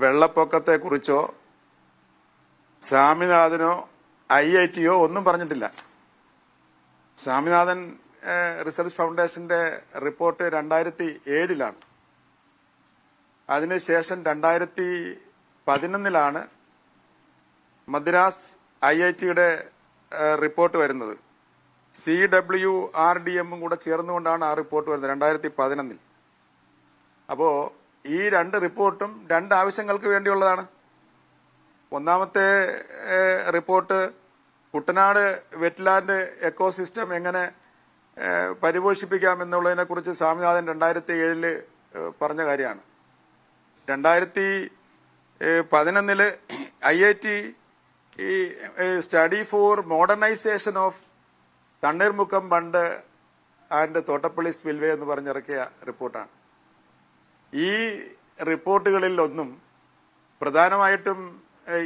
E: വെള്ളപ്പൊക്കത്തെക്കുറിച്ചോ സ്വാമിനാഥനോ ഐ ഐ ടിയോ ഒന്നും പറഞ്ഞിട്ടില്ല സ്വാമിനാഥൻ റിസർച്ച് ഫൗണ്ടേഷന്റെ റിപ്പോർട്ട് രണ്ടായിരത്തി ഏഴിലാണ് അതിനുശേഷം രണ്ടായിരത്തി പതിനൊന്നിലാണ് മദ്രാസ് ഐ ഐ ടിയുടെ റിപ്പോർട്ട് വരുന്നത് സി ഡബ്ല്യു ആർ ഡി എമ്മും കൂടെ ചേർന്നുകൊണ്ടാണ് ആ റിപ്പോർട്ട് വരുന്നത് രണ്ടായിരത്തി പതിനൊന്നിൽ അപ്പോൾ ഈ രണ്ട് റിപ്പോർട്ടും രണ്ട് ആവശ്യങ്ങൾക്ക് വേണ്ടിയുള്ളതാണ് ഒന്നാമത്തെ റിപ്പോർട്ട് കുട്ടനാട് വെറ്റ്ലാൻഡ് എക്കോസിസ്റ്റം എങ്ങനെ പരിപോഷിപ്പിക്കാം എന്നുള്ളതിനെക്കുറിച്ച് സ്വാമിനാഥൻ രണ്ടായിരത്തി ഏഴില് പറഞ്ഞ കാര്യമാണ് രണ്ടായിരത്തി പതിനൊന്നില് ഐ ഐ ടി ഈ study for modernisation of Thanneermukkam bund and Thottappally spillway എന്ന് പറഞ്ഞിറക്കിയ റിപ്പോർട്ടാണ് ഈ റിപ്പോർട്ടുകളിൽ ഒന്നും പ്രധാനമായിട്ടും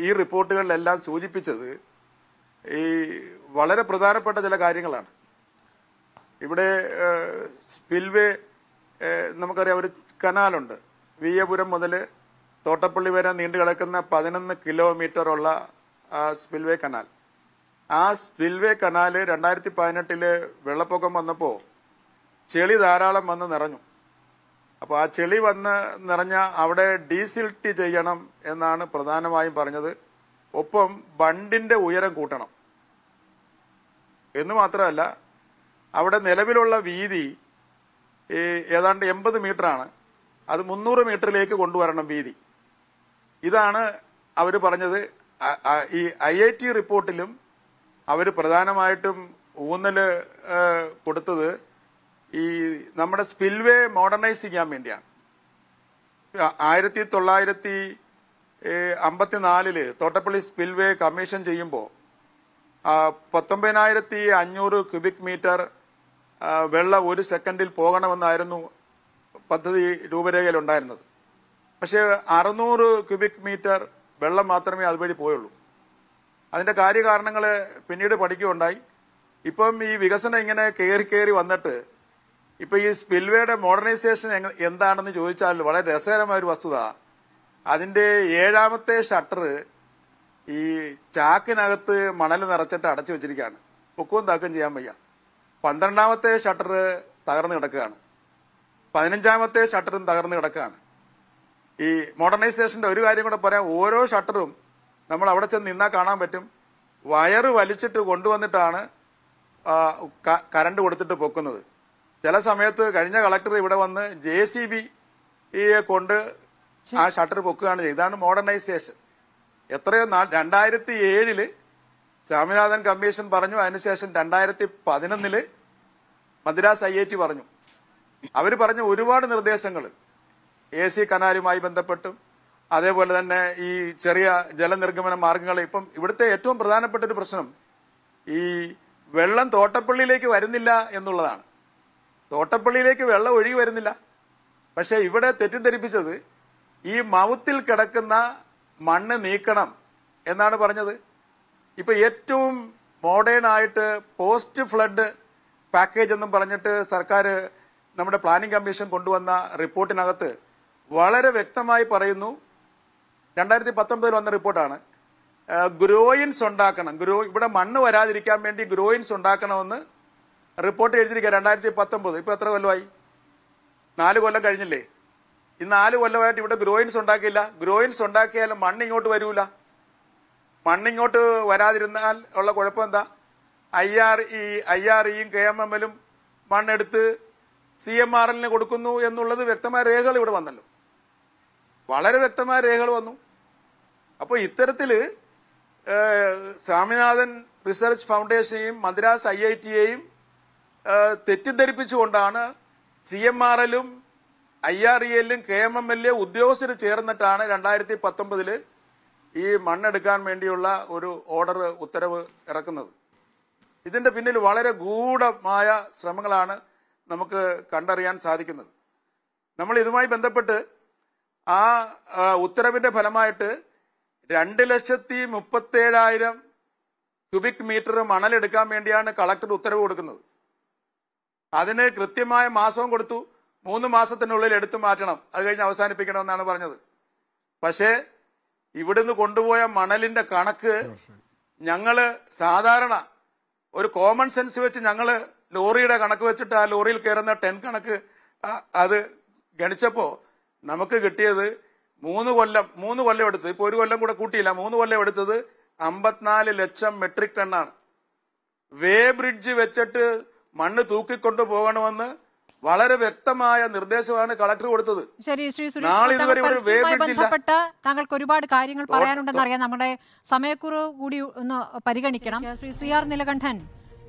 E: ഈ റിപ്പോർട്ടുകളിലെല്ലാം സൂചിപ്പിച്ചത് ഈ വളരെ പ്രധാനപ്പെട്ട ചില കാര്യങ്ങളാണ് ഇവിടെ സ്പിൽവേ നമുക്കറിയാം ഒരു കനാലുണ്ട് വിയപുരം മുതൽ തോട്ടപ്പള്ളി വരെ നീണ്ടു കിടക്കുന്ന പതിനൊന്ന് കിലോമീറ്ററുള്ള സ്പിൽവേ കനാൽ ആ സ്പിൽവേ കനാല് രണ്ടായിരത്തി പതിനെട്ടില് വെള്ളപ്പൊക്കം വന്നപ്പോൾ ചെളി ധാരാളം വന്ന് നിറഞ്ഞു അപ്പോൾ ആ ചെളി വന്ന് നിറഞ്ഞ അവിടെ ഡീസിൽട്ടി ചെയ്യണം എന്നാണ് പ്രധാനമായും പറഞ്ഞത് ഒപ്പം ബണ്ടിന്റെ ഉയരം കൂട്ടണം എന്ന് മാത്രമല്ല അവിടെ നിലവിലുള്ള വീതി ഏതാണ്ട് എൺപത് മീറ്ററാണ് അത് മുന്നൂറ് മീറ്ററിലേക്ക് കൊണ്ടുവരണം വീതി ഇതാണ് അവർ പറഞ്ഞത് ഈ ഐ ഐ ടി റിപ്പോർട്ടിലും അവർ പ്രധാനമായിട്ടും ഊന്നൽ കൊടുത്തത് ഈ നമ്മുടെ സ്പിൽവേ മോഡേണൈസ് ചെയ്യാൻ വേണ്ടിയാണ് ആയിരത്തി തൊള്ളായിരത്തി അമ്പത്തിനാലില് തോട്ടപ്പള്ളി സ്പിൽവേ കമ്മീഷൻ ചെയ്യുമ്പോൾ പത്തൊമ്പതിനായിരത്തി അഞ്ഞൂറ് ക്യൂബിക് മീറ്റർ വെള്ളം ഒരു സെക്കൻഡിൽ പോകണമെന്നായിരുന്നു പദ്ധതി രൂപരേഖയിൽ ഉണ്ടായിരുന്നത് പക്ഷേ അറുന്നൂറ് ക്യൂബിക് മീറ്റർ വെള്ളം മാത്രമേ അതുവഴി പോയുള്ളൂ അതിന്റെ കാര്യകാരണങ്ങൾ പിന്നീട് പഠിക്കുകയുണ്ടായി ഇപ്പം ഈ വികസനം ഇങ്ങനെ കയറി കയറി വന്നിട്ട് ഇപ്പം ഈ സ്പിൽവേയുടെ മോഡേണൈസേഷൻ എന്താണെന്ന് ചോദിച്ചാൽ വളരെ രസകരമായ ഒരു വസ്തുത അതിന്റെ ഏഴാമത്തെ ഷട്ടർ ഈ ചാക്കിനകത്ത് മണൽ നിറച്ചിട്ട് അടച്ചു വെച്ചിരിക്കുകയാണ് പൊക്കവും താക്കും ചെയ്യാൻ വയ്യ പന്ത്രണ്ടാമത്തെ ഷട്ടർ തകർന്നു കിടക്കുകയാണ് പതിനഞ്ചാമത്തെ ഷട്ടറും തകർന്നു കിടക്കുകയാണ് ഈ മോഡേണൈസേഷന്റെ ഒരു കാര്യം കൂടെ പറയാം ഓരോ ഷട്ടറും നമ്മൾ അവിടെ ചെന്ന് നിന്നാൽ കാണാൻ പറ്റും വയറ് വലിച്ചിട്ട് കൊണ്ടുവന്നിട്ടാണ് കരണ്ട് കൊടുത്തിട്ട് പൊക്കുന്നത് ചില സമയത്ത് കഴിഞ്ഞ കളക്ടർ ഇവിടെ വന്ന് ജെ സി ബി കൊണ്ട് ആ ഷട്ടർ പൊക്കുകയാണ് ഇതാണ് മോഡേണൈസേഷൻ എത്രയോ നാൾ രണ്ടായിരത്തി ഏഴില് സ്വാമിനാഥൻ കമ്മീഷൻ പറഞ്ഞു അതിനുശേഷം രണ്ടായിരത്തി പതിനൊന്നില് മദ്രാസ് ഐ ഐ ടി പറഞ്ഞു അവർ പറഞ്ഞ ഒരുപാട് നിർദ്ദേശങ്ങൾ എ സി കനാലുമായി ബന്ധപ്പെട്ടും അതേപോലെ തന്നെ ഈ ചെറിയ ജലനിർഗമന മാർഗങ്ങൾ ഇപ്പം ഇവിടുത്തെ ഏറ്റവും പ്രധാനപ്പെട്ട ഒരു പ്രശ്നം ഈ വെള്ളം തോട്ടപ്പള്ളിയിലേക്ക് വരുന്നില്ല എന്നുള്ളതാണ് തോട്ടപ്പള്ളിയിലേക്ക് വെള്ളം ഒഴുകി വരുന്നില്ല പക്ഷേ ഇവിടെ തെറ്റിദ്ധരിപ്പിച്ചത് ഈ മൗത്തിൽ കിടക്കുന്ന മണ്ണ് നീക്കണം എന്നാണ് പറഞ്ഞത് ഇപ്പൊ ഏറ്റവും മോഡേൺ ആയിട്ട് പോസ്റ്റ് ഫ്ലഡ് പാക്കേജ് എന്നും പറഞ്ഞിട്ട് സർക്കാർ നമ്മുടെ പ്ലാനിംഗ് കമ്മീഷൻ കൊണ്ടുവന്ന റിപ്പോർട്ടിനകത്ത് വളരെ വ്യക്തമായി പറയുന്നു രണ്ടായിരത്തി പത്തൊമ്പതിൽ വന്ന റിപ്പോർട്ടാണ് ഗ്രോയിൻസ് ഉണ്ടാക്കണം ഗ്രോ ഇവിടെ മണ്ണ് വരാതിരിക്കാൻ വേണ്ടി ഗ്രോയിൻസ് ഉണ്ടാക്കണമെന്ന് റിപ്പോർട്ട് എഴുതിയിരിക്കുക രണ്ടായിരത്തി പത്തൊമ്പത് ഇപ്പൊ എത്ര കൊല്ലമായി നാല് കൊല്ലം കഴിഞ്ഞില്ലേ ഈ നാല് കൊല്ലമായിട്ട് ഇവിടെ ഗ്രോയിൻസ് ഉണ്ടാക്കിയില്ല ഗ്രോയിൻസ് ഉണ്ടാക്കിയാലും മണ്ണ് ഇങ്ങോട്ട് വരൂല മണ്ണിങ്ങോട്ട് വരാതിരുന്നാൽ ഉള്ള കുഴപ്പം എന്താ I R E I R ഇയും കെ എം എമ്മിലും മണ്ണെടുത്ത് സി എം ആർ എല്ലിന് കൊടുക്കുന്നു എന്നുള്ളത് വ്യക്തമായ രേഖകൾ ഇവിടെ വന്നല്ലോ വളരെ വ്യക്തമായ രേഖകൾ വന്നു അപ്പോൾ ഇത്തരത്തിൽ സ്വാമിനാഥൻ റിസർച്ച് ഫൗണ്ടേഷനെയും മദ്രാസ് ഐ ഐ ടിയെയും തെറ്റിദ്ധരിപ്പിച്ചുകൊണ്ടാണ് സി എം ആർ എല്ലും ഐ ആർ ഇ എല്ലും കെ എം എം എൽ എ ഉദ്യോഗസ്ഥർ ചേർന്നിട്ടാണ് രണ്ടായിരത്തി പത്തൊമ്പതില് ഈ മണ്ണെടുക്കാൻ വേണ്ടിയുള്ള ഒരു ഓർഡർ ഉത്തരവ് ഇറക്കുന്നത് ഇതിന്റെ പിന്നിൽ വളരെ ഗൂഢമായ ശ്രമങ്ങളാണ് നമുക്ക് കണ്ടറിയാൻ സാധിക്കുന്നത് നമ്മൾ ഇതുമായി ബന്ധപ്പെട്ട് ആ ഉത്തരവിന്റെ ഫലമായിട്ട് രണ്ട് ലക്ഷത്തി മുപ്പത്തേഴായിരം ക്യൂബിക് മീറ്റർ മണലെടുക്കാൻ വേണ്ടിയാണ് കളക്ടർ ഉത്തരവ് കൊടുക്കുന്നത് അതിന് കൃത്യമായ മാസവും കൊടുത്തു മൂന്ന് മാസത്തിനുള്ളിൽ എടുത്തു മാറ്റണം അത് കഴിഞ്ഞ് അവസാനിപ്പിക്കണമെന്നാണ് പറഞ്ഞത് പക്ഷേ ഇവിടുന്ന് കൊണ്ടുപോയ മണലിന്റെ കണക്ക് ഞങ്ങള് സാധാരണ ഒരു കോമൺ സെൻസ് വെച്ച് ഞങ്ങള് ലോറിയുടെ കണക്ക് വെച്ചിട്ട് ആ ലോറിയിൽ കയറുന്ന ടെൻ കണക്ക് അത് ഗണിച്ചപ്പോ നമുക്ക് കിട്ടിയത് മൂന്ന് കൊല്ലം മൂന്ന് കൊല്ലം എടുത്തത് ഇപ്പൊ ഒരു കൊല്ലം കൂടെ കൂട്ടിയില്ല മൂന്ന് കൊല്ലം എടുത്തത് അമ്പത്തിനാല് ലക്ഷം മെട്രിക് ടണ്ണാണ് വേ ബ്രിഡ്ജ് വെച്ചിട്ട് മണ്ണ് തൂക്കിക്കൊണ്ടു പോകണമെന്ന് വളരെ വ്യക്തമായ നിർദ്ദേശമാണ് കളക്ടർ കൊടുത്തത്
B: ശരി ശ്രീ സുരേഷ് ബന്ധപ്പെട്ട് താങ്കൾക്ക് ഒരുപാട് കാര്യങ്ങൾ പറയാനുണ്ടെന്ന് അറിയാം നമ്മുടെ സമയക്കുറവ് കൂടി ഒന്ന് പരിഗണിക്കണം ശ്രീ സി ആർ നിലകണ്ഠൻ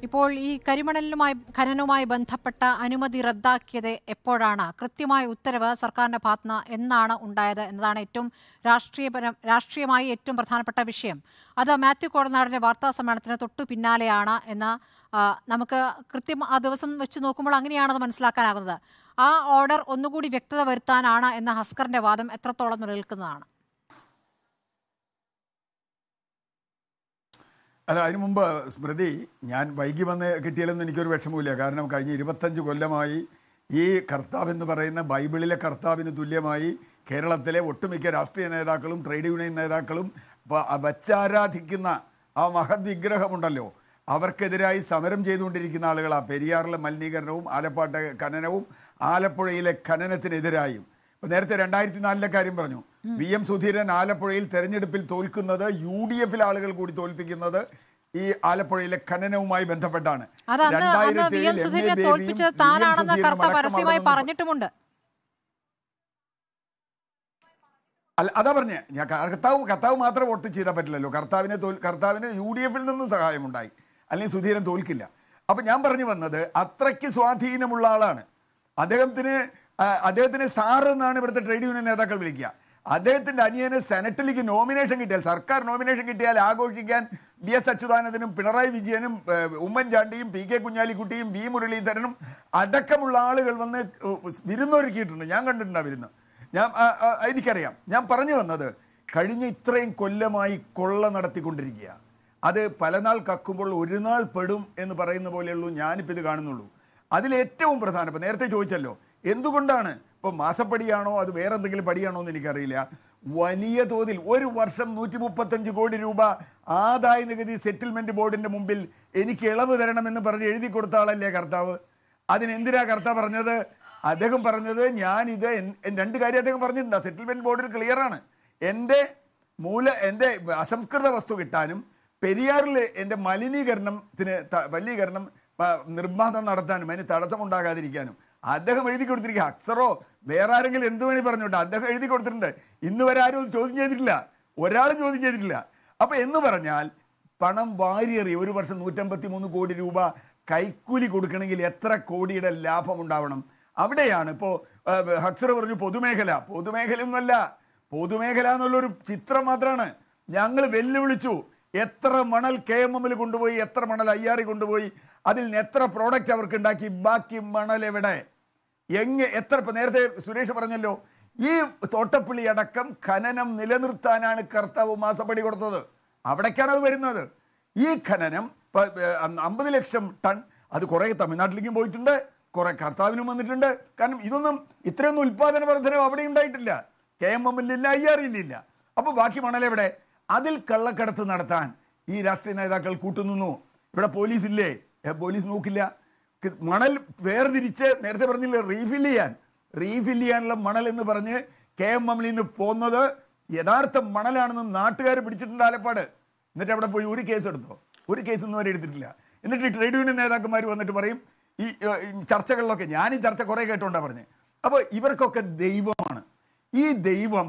B: ഇപ്പോൾ ഈ കരിമണലുമായി ഖനനവുമായി ബന്ധപ്പെട്ട അനുമതി റദ്ദാക്കിയത് എപ്പോഴാണ് കൃത്യമായ ഉത്തരവ് സർക്കാരിന്റെ ഭാഗത്ത് എന്നാണ് ഉണ്ടായത് എന്നതാണ് ഏറ്റവും രാഷ്ട്രീയപര രാഷ്ട്രീയമായി ഏറ്റവും പ്രധാനപ്പെട്ട വിഷയം അത് മാത്യു കോടനാടിന്റെ വാർത്താ സമ്മേളനത്തിന് തൊട്ടു പിന്നാലെയാണ് എന്ന് നമുക്ക് കൃത്യം ആ ദിവസം വെച്ച് നോക്കുമ്പോൾ അങ്ങനെയാണത് മനസ്സിലാക്കാനാകുന്നത് ആ ഓർഡർ ഒന്നുകൂടി വ്യക്തത വരുത്താനാണ് എന്ന ഹസ്കറിന്റെ വാദം എത്രത്തോളം നിലനിൽക്കുന്നതാണ്
F: അല്ല അതിനു മുമ്പ് സ്മൃതി ഞാൻ വൈകി വന്ന് കിട്ടിയാലൊന്നും എനിക്കൊരു വിഷമമില്ല കാരണം കഴിഞ്ഞ ഇരുപത്തഞ്ച് കൊല്ലമായി ഈ കർത്താവ് എന്ന് പറയുന്ന ബൈബിളിലെ കർത്താവിന് തുല്യമായി കേരളത്തിലെ ഒട്ടുമിക്ക രാഷ്ട്രീയ നേതാക്കളും ട്രേഡ് യൂണിയൻ നേതാക്കളും വച്ചാരാധിക്കുന്ന ആ വിഗ്രഹമുണ്ടല്ലോ അവർക്കെതിരായി സമരം ചെയ്തുകൊണ്ടിരിക്കുന്ന ആളുകളാണ് പെരിയാറിലെ മലിനീകരണവും ആലപ്പാട്ടെ ഖനനവും ആലപ്പുഴയിലെ ഖനനത്തിനെതിരായും ഇപ്പോൾ നേരത്തെ രണ്ടായിരത്തി നാലിലെ കാര്യം പറഞ്ഞു വി എം സുധീരൻ ആലപ്പുഴയിൽ തെരഞ്ഞെടുപ്പിൽ തോൽക്കുന്നത് യു ഡി എഫിൽ ആളുകൾ കൂടി തോൽപ്പിക്കുന്നത് ഈ ആലപ്പുഴയിലെ ഖനനവുമായി ബന്ധപ്പെട്ടാണ് അല്ല അതാ പറഞ്ഞേ ഞാൻ കർത്താവ് കർത്താവ് മാത്രം വോട്ട് ചെയ്താൽ പറ്റില്ലല്ലോ കർത്താവിനെ കർത്താവിന് യു ഡി എഫിൽ നിന്നും സഹായമുണ്ടായി അല്ലെങ്കിൽ സുധീരൻ തോൽക്കില്ല അപ്പം ഞാൻ പറഞ്ഞു വന്നത് അത്രയ്ക്ക് സ്വാധീനമുള്ള ആളാണ് അദ്ദേഹത്തിന് അദ്ദേഹത്തിന് സാർ എന്നാണ് ഇവിടുത്തെ ട്രേഡ് യൂണിയൻ നേതാക്കൾ വിളിക്കുക അദ്ദേഹത്തിൻ്റെ അനിയന് സെനറ്റിലേക്ക് നോമിനേഷൻ കിട്ടിയാൽ സർക്കാർ നോമിനേഷൻ കിട്ടിയാൽ ആഘോഷിക്കാൻ വി എസ് അച്യുതാനന്ദനും പിണറായി വിജയനും ഉമ്മൻചാണ്ടിയും പി കെ കുഞ്ഞാലിക്കുട്ടിയും വി മുരളീധരനും അടക്കമുള്ള ആളുകൾ വന്ന് വിരുന്നൊരുക്കിയിട്ടുണ്ട് ഞാൻ കണ്ടിട്ടുണ്ട് ആ ഞാൻ എനിക്കറിയാം ഞാൻ പറഞ്ഞു വന്നത് കഴിഞ്ഞ ഇത്രയും കൊല്ലമായി കൊള്ള നടത്തിക്കൊണ്ടിരിക്കുകയാണ് അത് പല നാൾ കക്കുമ്പോൾ ഒരു നാൾ പെടും എന്ന് പറയുന്ന പോലെയുള്ളൂ ഞാനിപ്പോൾ ഇത് കാണുന്നുള്ളൂ അതിലേറ്റവും പ്രധാനപ്പെട്ട നേരത്തെ ചോദിച്ചല്ലോ എന്തുകൊണ്ടാണ് ഇപ്പോൾ മാസപ്പടിയാണോ അത് വേറെ എന്തെങ്കിലും പടിയാണോ എന്ന് എനിക്കറിയില്ല വലിയ തോതിൽ ഒരു വർഷം നൂറ്റി മുപ്പത്തഞ്ച് കോടി രൂപ ആദായ നികുതി സെറ്റിൽമെൻ്റ് ബോർഡിൻ്റെ മുമ്പിൽ എനിക്ക് ഇളവ് തരണമെന്ന് പറഞ്ഞ് എഴുതി കൊടുത്ത ആളല്ലേ കർത്താവ് അതിനെന്തിനാ കർത്താവ് പറഞ്ഞത് അദ്ദേഹം പറഞ്ഞത് ഞാൻ ഇത് രണ്ട് കാര്യം അദ്ദേഹം പറഞ്ഞിട്ടുണ്ട് സെറ്റിൽമെൻറ്റ് ബോർഡിൽ ക്ലിയറാണ് എൻ്റെ മൂല എൻ്റെ അസംസ്കൃത വസ്തു കിട്ടാനും പെരിയാറിൽ എൻ്റെ മലിനീകരണത്തിന് മലിനീകരണം നിർബാധം നടത്താനും അതിന് ഉണ്ടാകാതിരിക്കാനും അദ്ദേഹം എഴുതി കൊടുത്തിരിക്കുക അക്സറോ വേറെ ആരെങ്കിലും എന്ത് വേണി പറഞ്ഞോട്ടെ അദ്ദേഹം എഴുതി കൊടുത്തിട്ടുണ്ട് ഇന്ന് വരെ ആരും ചോദ്യം ചെയ്തിട്ടില്ല ഒരാളും ചോദ്യം ചെയ്തിട്ടില്ല അപ്പോൾ എന്ന് പറഞ്ഞാൽ പണം വാരിയേറി ഒരു വർഷം നൂറ്റമ്പത്തി മൂന്ന് കോടി രൂപ കൈക്കൂലി കൊടുക്കണമെങ്കിൽ എത്ര കോടിയുടെ ലാഭം ഉണ്ടാവണം അവിടെയാണ് ഇപ്പോൾ ഹക്സർ പറഞ്ഞു പൊതുമേഖല പൊതുമേഖല ഒന്നുമല്ല പൊതുമേഖല എന്നുള്ളൊരു ചിത്രം മാത്രമാണ് ഞങ്ങൾ വെല്ലുവിളിച്ചു എത്ര മണൽ കെ എം എമ്മിൽ കൊണ്ടുപോയി എത്ര മണൽ അയ്യാറി കൊണ്ടുപോയി അതിൽ നിന്ന് എത്ര പ്രോഡക്റ്റ് അവർക്ക് ഉണ്ടാക്കി ബാക്കി മണൽ എവിടെ എങ്ങ് എത്ര ഇപ്പം നേരത്തെ സുരേഷ് പറഞ്ഞല്ലോ ഈ തോട്ടപ്പള്ളി അടക്കം ഖനനം നിലനിർത്താനാണ് കർത്താവ് മാസപ്പടി കൊടുത്തത് അവിടേക്കാണ് അത് വരുന്നത് ഈ ഖനനം അമ്പത് ലക്ഷം ടൺ അത് കുറേ തമിഴ്നാട്ടിലേക്കും പോയിട്ടുണ്ട് കുറേ കർത്താവിനും വന്നിട്ടുണ്ട് കാരണം ഇതൊന്നും ഇത്രയൊന്നും ഉൽപ്പാദന വർധനം അവിടെ ഉണ്ടായിട്ടില്ല കെ എം എമ്മിലില്ല ഐ ആറിലില്ല അപ്പോൾ ബാക്കി മണലെവിടെ അതിൽ കള്ളക്കടത്ത് നടത്താൻ ഈ രാഷ്ട്രീയ നേതാക്കൾ കൂട്ടുനിന്നു ഇവിടെ പോലീസ് ഇല്ലേ പോലീസ് നോക്കില്ല മണൽ വേർതിരിച്ച് നേരത്തെ പറഞ്ഞില്ല റീഫിൽ ചെയ്യാൻ റീഫിൽ ചെയ്യാനുള്ള മണൽ എന്ന് പറഞ്ഞ് കെ എം എമ്മിൽ നിന്ന് പോകുന്നത് യഥാർത്ഥ മണലാണെന്ന് നാട്ടുകാർ പിടിച്ചിട്ടുണ്ട് ആലപ്പാട് എന്നിട്ട് അവിടെ പോയി ഒരു കേസ് എടുത്തോ ഒരു കേസ് ഒന്നും അവരെ എടുത്തിട്ടില്ല എന്നിട്ട് ഈ ട്രേഡ് യൂണിയൻ നേതാക്കന്മാർ വന്നിട്ട് പറയും ഈ ചർച്ചകളിലൊക്കെ ഞാൻ ഈ ചർച്ച കുറേ കേട്ടോണ്ടാണ് പറഞ്ഞത് അപ്പോൾ ഇവർക്കൊക്കെ ദൈവമാണ് ഈ ദൈവം